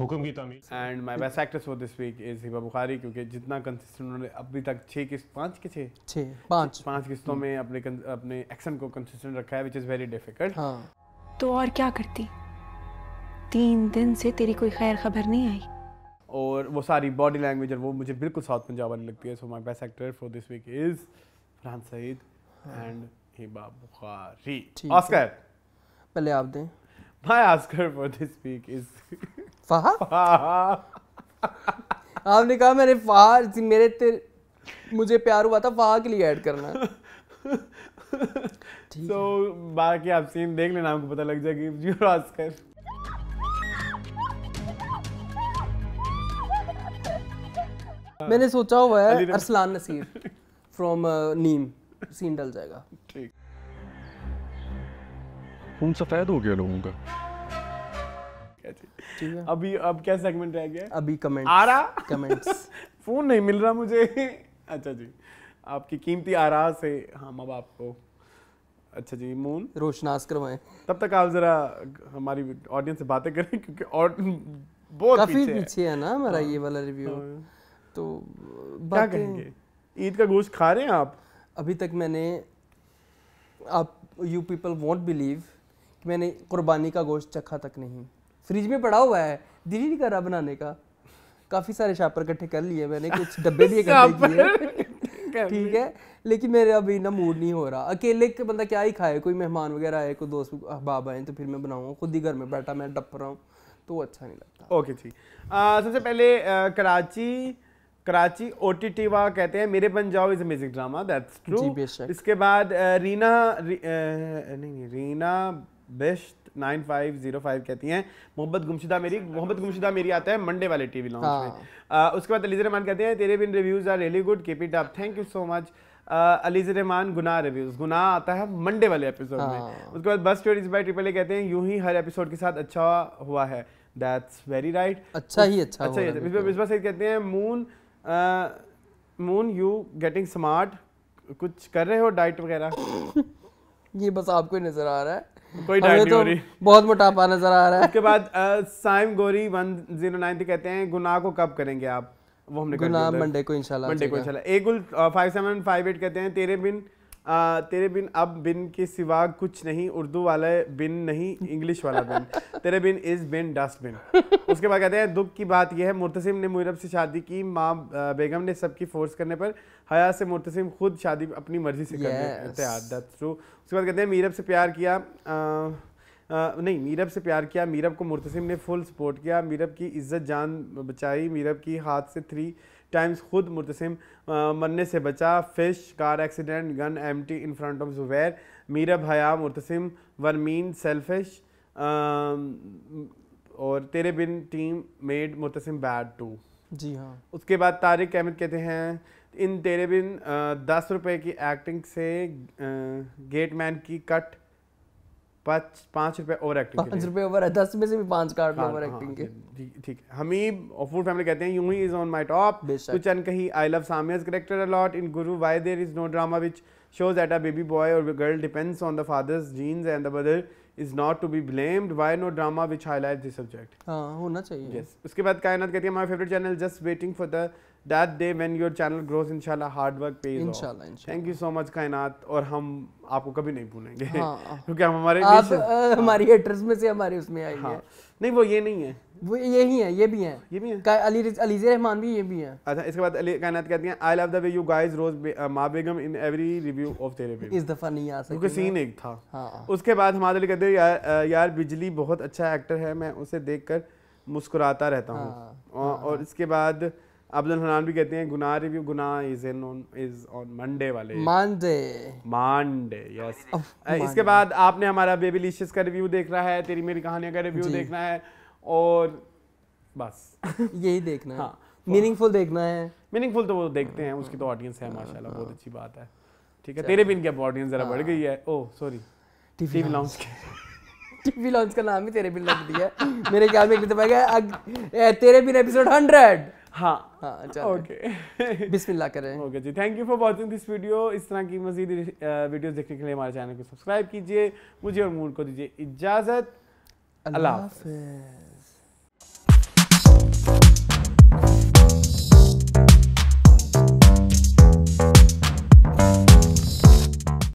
हुकुम की तामीर and my best actress for this week is Hiba Bukhari क्योंकि जितना कंसिस्टेंट उन्होंने अभी तक छः किस्त पाँच के छः छः पाँच पाँच किस्तों में अपने अपने एक्शन को कंसिस्टेंट रखा है विच इज़ वेरी डिफिकल्ट तो और क्या करती तीन दिन से तेरी कोई खैर खबर नहीं आई और वो सारी बॉडी लैंग्वेज और वो मुझे बिल्कुल साउथ पंजाब वाली लगती है so my best actor for this week is Farhan Saeed and Hiba Bukhari Oscar पहले आप दें my Oscar for this week is फहा आपने कहा मेरे फहा मेरे ते मुझे प्यार हुआ था फहा के लिए ऐड करना तो (laughs) बाकी आप सीन देख लेना आपको पता लग जाएगी जी ऑस्कर मैंने सोचा हुआ है अरसलान नसीर फ्रॉम uh, नीम सीन डल जाएगा ठीक खून सफेद हो गया लोगों का अभी अब क्या सेगमेंट रह गया अभी कमेंट आ रहा कमेंट्स फोन नहीं मिल रहा मुझे अच्छा जी आपकी कीमती आरा से हम अब आपको अच्छा जी मून रोशनास करवाएं तब तक आप जरा हमारी ऑडियंस से बातें करें क्योंकि और बहुत काफी पीछे पीछे है है ना हमारा हाँ। ये वाला रिव्यू हाँ। तो क्या कहेंगे ईद का गोश्त खा रहे हैं आप अभी तक मैंने आप यू पीपल वॉन्ट बिलीव कि मैंने कुर्बानी का गोश्त चखा तक नहीं फ्रिज में पड़ा हुआ है दिल ही नहीं कर रहा बनाने का काफ़ी सारे शापर इकट्ठे कर लिए मैंने कुछ डब्बे भी इकट्ठे किए ठीक है लेकिन मेरे अभी ना मूड नहीं हो रहा अकेले बंदा क्या ही खाए कोई मेहमान वगैरह आए कोई दोस्त अहबाब आए तो फिर मैं बनाऊँ खुद ही घर में बैठा मैं डप रहा हूँ तो अच्छा नहीं लगता ओके ठीक सबसे पहले Karachi Karachi O T T वाह कहते हैं मेरे बन जाओ is music drama that's true इसके बाद रीना री, नहीं Reena best nine five zero five कहती हैं मोहब्बत गुमशुदा मेरी मोहब्बत गुमशुदा मेरी आता है मंडे वाले टीवी लॉन्च हाँ। में आ, उसके बाद अलीज रहमान कहते हैं तेरे बिन reviews are really good keep it up thank you so much Aleez Rehman गुना रिव्यूज गुना आता है मंडे वाले एपिसोड हाँ। में उसके बाद बस स्टोरीज बाय ट्रिपल ए कहते हैं यूं ही हर एपिसोड के साथ अच्छा हुआ है दैट्स वेरी राइट अच्छा ही अच्छा अच्छा ही अच्छा कहते हैं moon moon you getting smart कुछ कर रहे हो डाइट वगैरह (laughs) ये बस आपको ही नजर आ रहा है कोई डाइट तो नहीं हो रही बहुत मोटापा नजर आ रहा है उसके बाद साइम गोरी 109 कहते हैं गुनाह को कब करेंगे आप वो हमने गुनाह मंडे को इंशाल्लाह मंडे को इंशाल्लाह एक गुल 5758 कहते हैं तेरे बिन आ, तेरे बिन अब बिन के सिवा कुछ नहीं उर्दू वाला बिन नहीं इंग्लिश वाला बिन तेरे बिन इज बिन डस्टबिन उसके बाद कहते हैं दुख की बात यह है मुर्तसिम ने मुरब से शादी की माँ बेगम ने सबकी फोर्स करने पर हया से मुर्तसिम खुद शादी अपनी मर्जी से yes. करते थ्रू उसके बाद कहते हैं मीरब से प्यार किया आ, आ, नहीं मीरब से प्यार किया मीरब को मुर्तसिम ने फुल सपोर्ट किया मीरब की इज्जत जान बचाई मीरब की हाथ से थ्री टाइम्स खुद मुतसिम मरने से बचा fish car accident gun M T in front of Zubair Meera भया मुतसिम वर्मीन सेल्फिश और तेरे बिन team made Mutasim bad too जी हाँ उसके बाद तारिक अहमद कहते हैं इन तेरे बिन दस रुपए की एक्टिंग से गेटमैन की कट पाँच रुपये ओवर एक्टिंग पाँच रुपये ओवर है दस में से भी पाँच कार्ड ओवर एक्टिंग के ठीक है हमीब फूड फैमिली कहते हैं you he is on my top कुछ एन कही I love Samia's character a lot in Guru why there is no drama which shows at a baby boy और girl depends on the father's genes and the mother is not to be blamed why no drama which high this subject होना चाहिए yes. उसके बाद कायनात कहती है my favourite channel just waiting for the that day when your channel grows in hard work pays inshallah, off inshallah thank you so much और हम आपको कभी नहीं भूलेंगे हाँ, (laughs) क्योंकि हम हमारे आप, आ, हाँ। हमारी एड्रेस में से हमारे उसमें आई हाँ, है नहीं वो ये नहीं है वो ये ही है ये भी है ये भी है अली अलीजे रहमान भी ये भी है अच्छा इसके बाद अली कायनात कहती हैं I love the way you guys रोज मा बेगम इन एवरी रिव्यू ऑफ तेरे थेरेपी इस दफा नहीं आ सकती क्योंकि सीन एक था हां उसके बाद हमाद अली कहते हैं यार यार बिजली बहुत अच्छा एक्टर है मैं उसे देखकर मुस्कुराता रहता हूं हाँ। हाँ। और इसके बाद अब्दुल हनान भी कहते हैं Gunah review Gunah is in on is on Monday वाले मंडे मंडे यस इसके बाद आपने हमारा बेबी लिशियस का रिव्यू देख रहा है तेरी मेरी कहानियां का रिव्यू देखना है और बस यही देखना है मीनिंगफुल हाँ, तो देखना है मीनिंगफुल तो वो देखते हैं उसकी तो ऑडियंस है माशाल्लाह बहुत हाँ। अच्छी बात है ठीक है तेरे भी इनकी ऑडियंस जरा बढ़ हाँ। गई है ओ सॉरी टीवी लॉन्च के टीवी लॉन्च का नाम ही तेरे बिन लग दिया मेरे ख्याल में एक दफा तो गया तेरे बिन एपिसोड 100 हाँ हाँ, हाँ ओके बिस्मिल्लाह करें ओके जी thank you for watching this video इस तरह की मजीद वीडियोस देखने के लिए हमारे चैनल को सब्सक्राइब कीजिए मुझे और मूड को दीजिए इजाज़त अल्लाह हाफिज़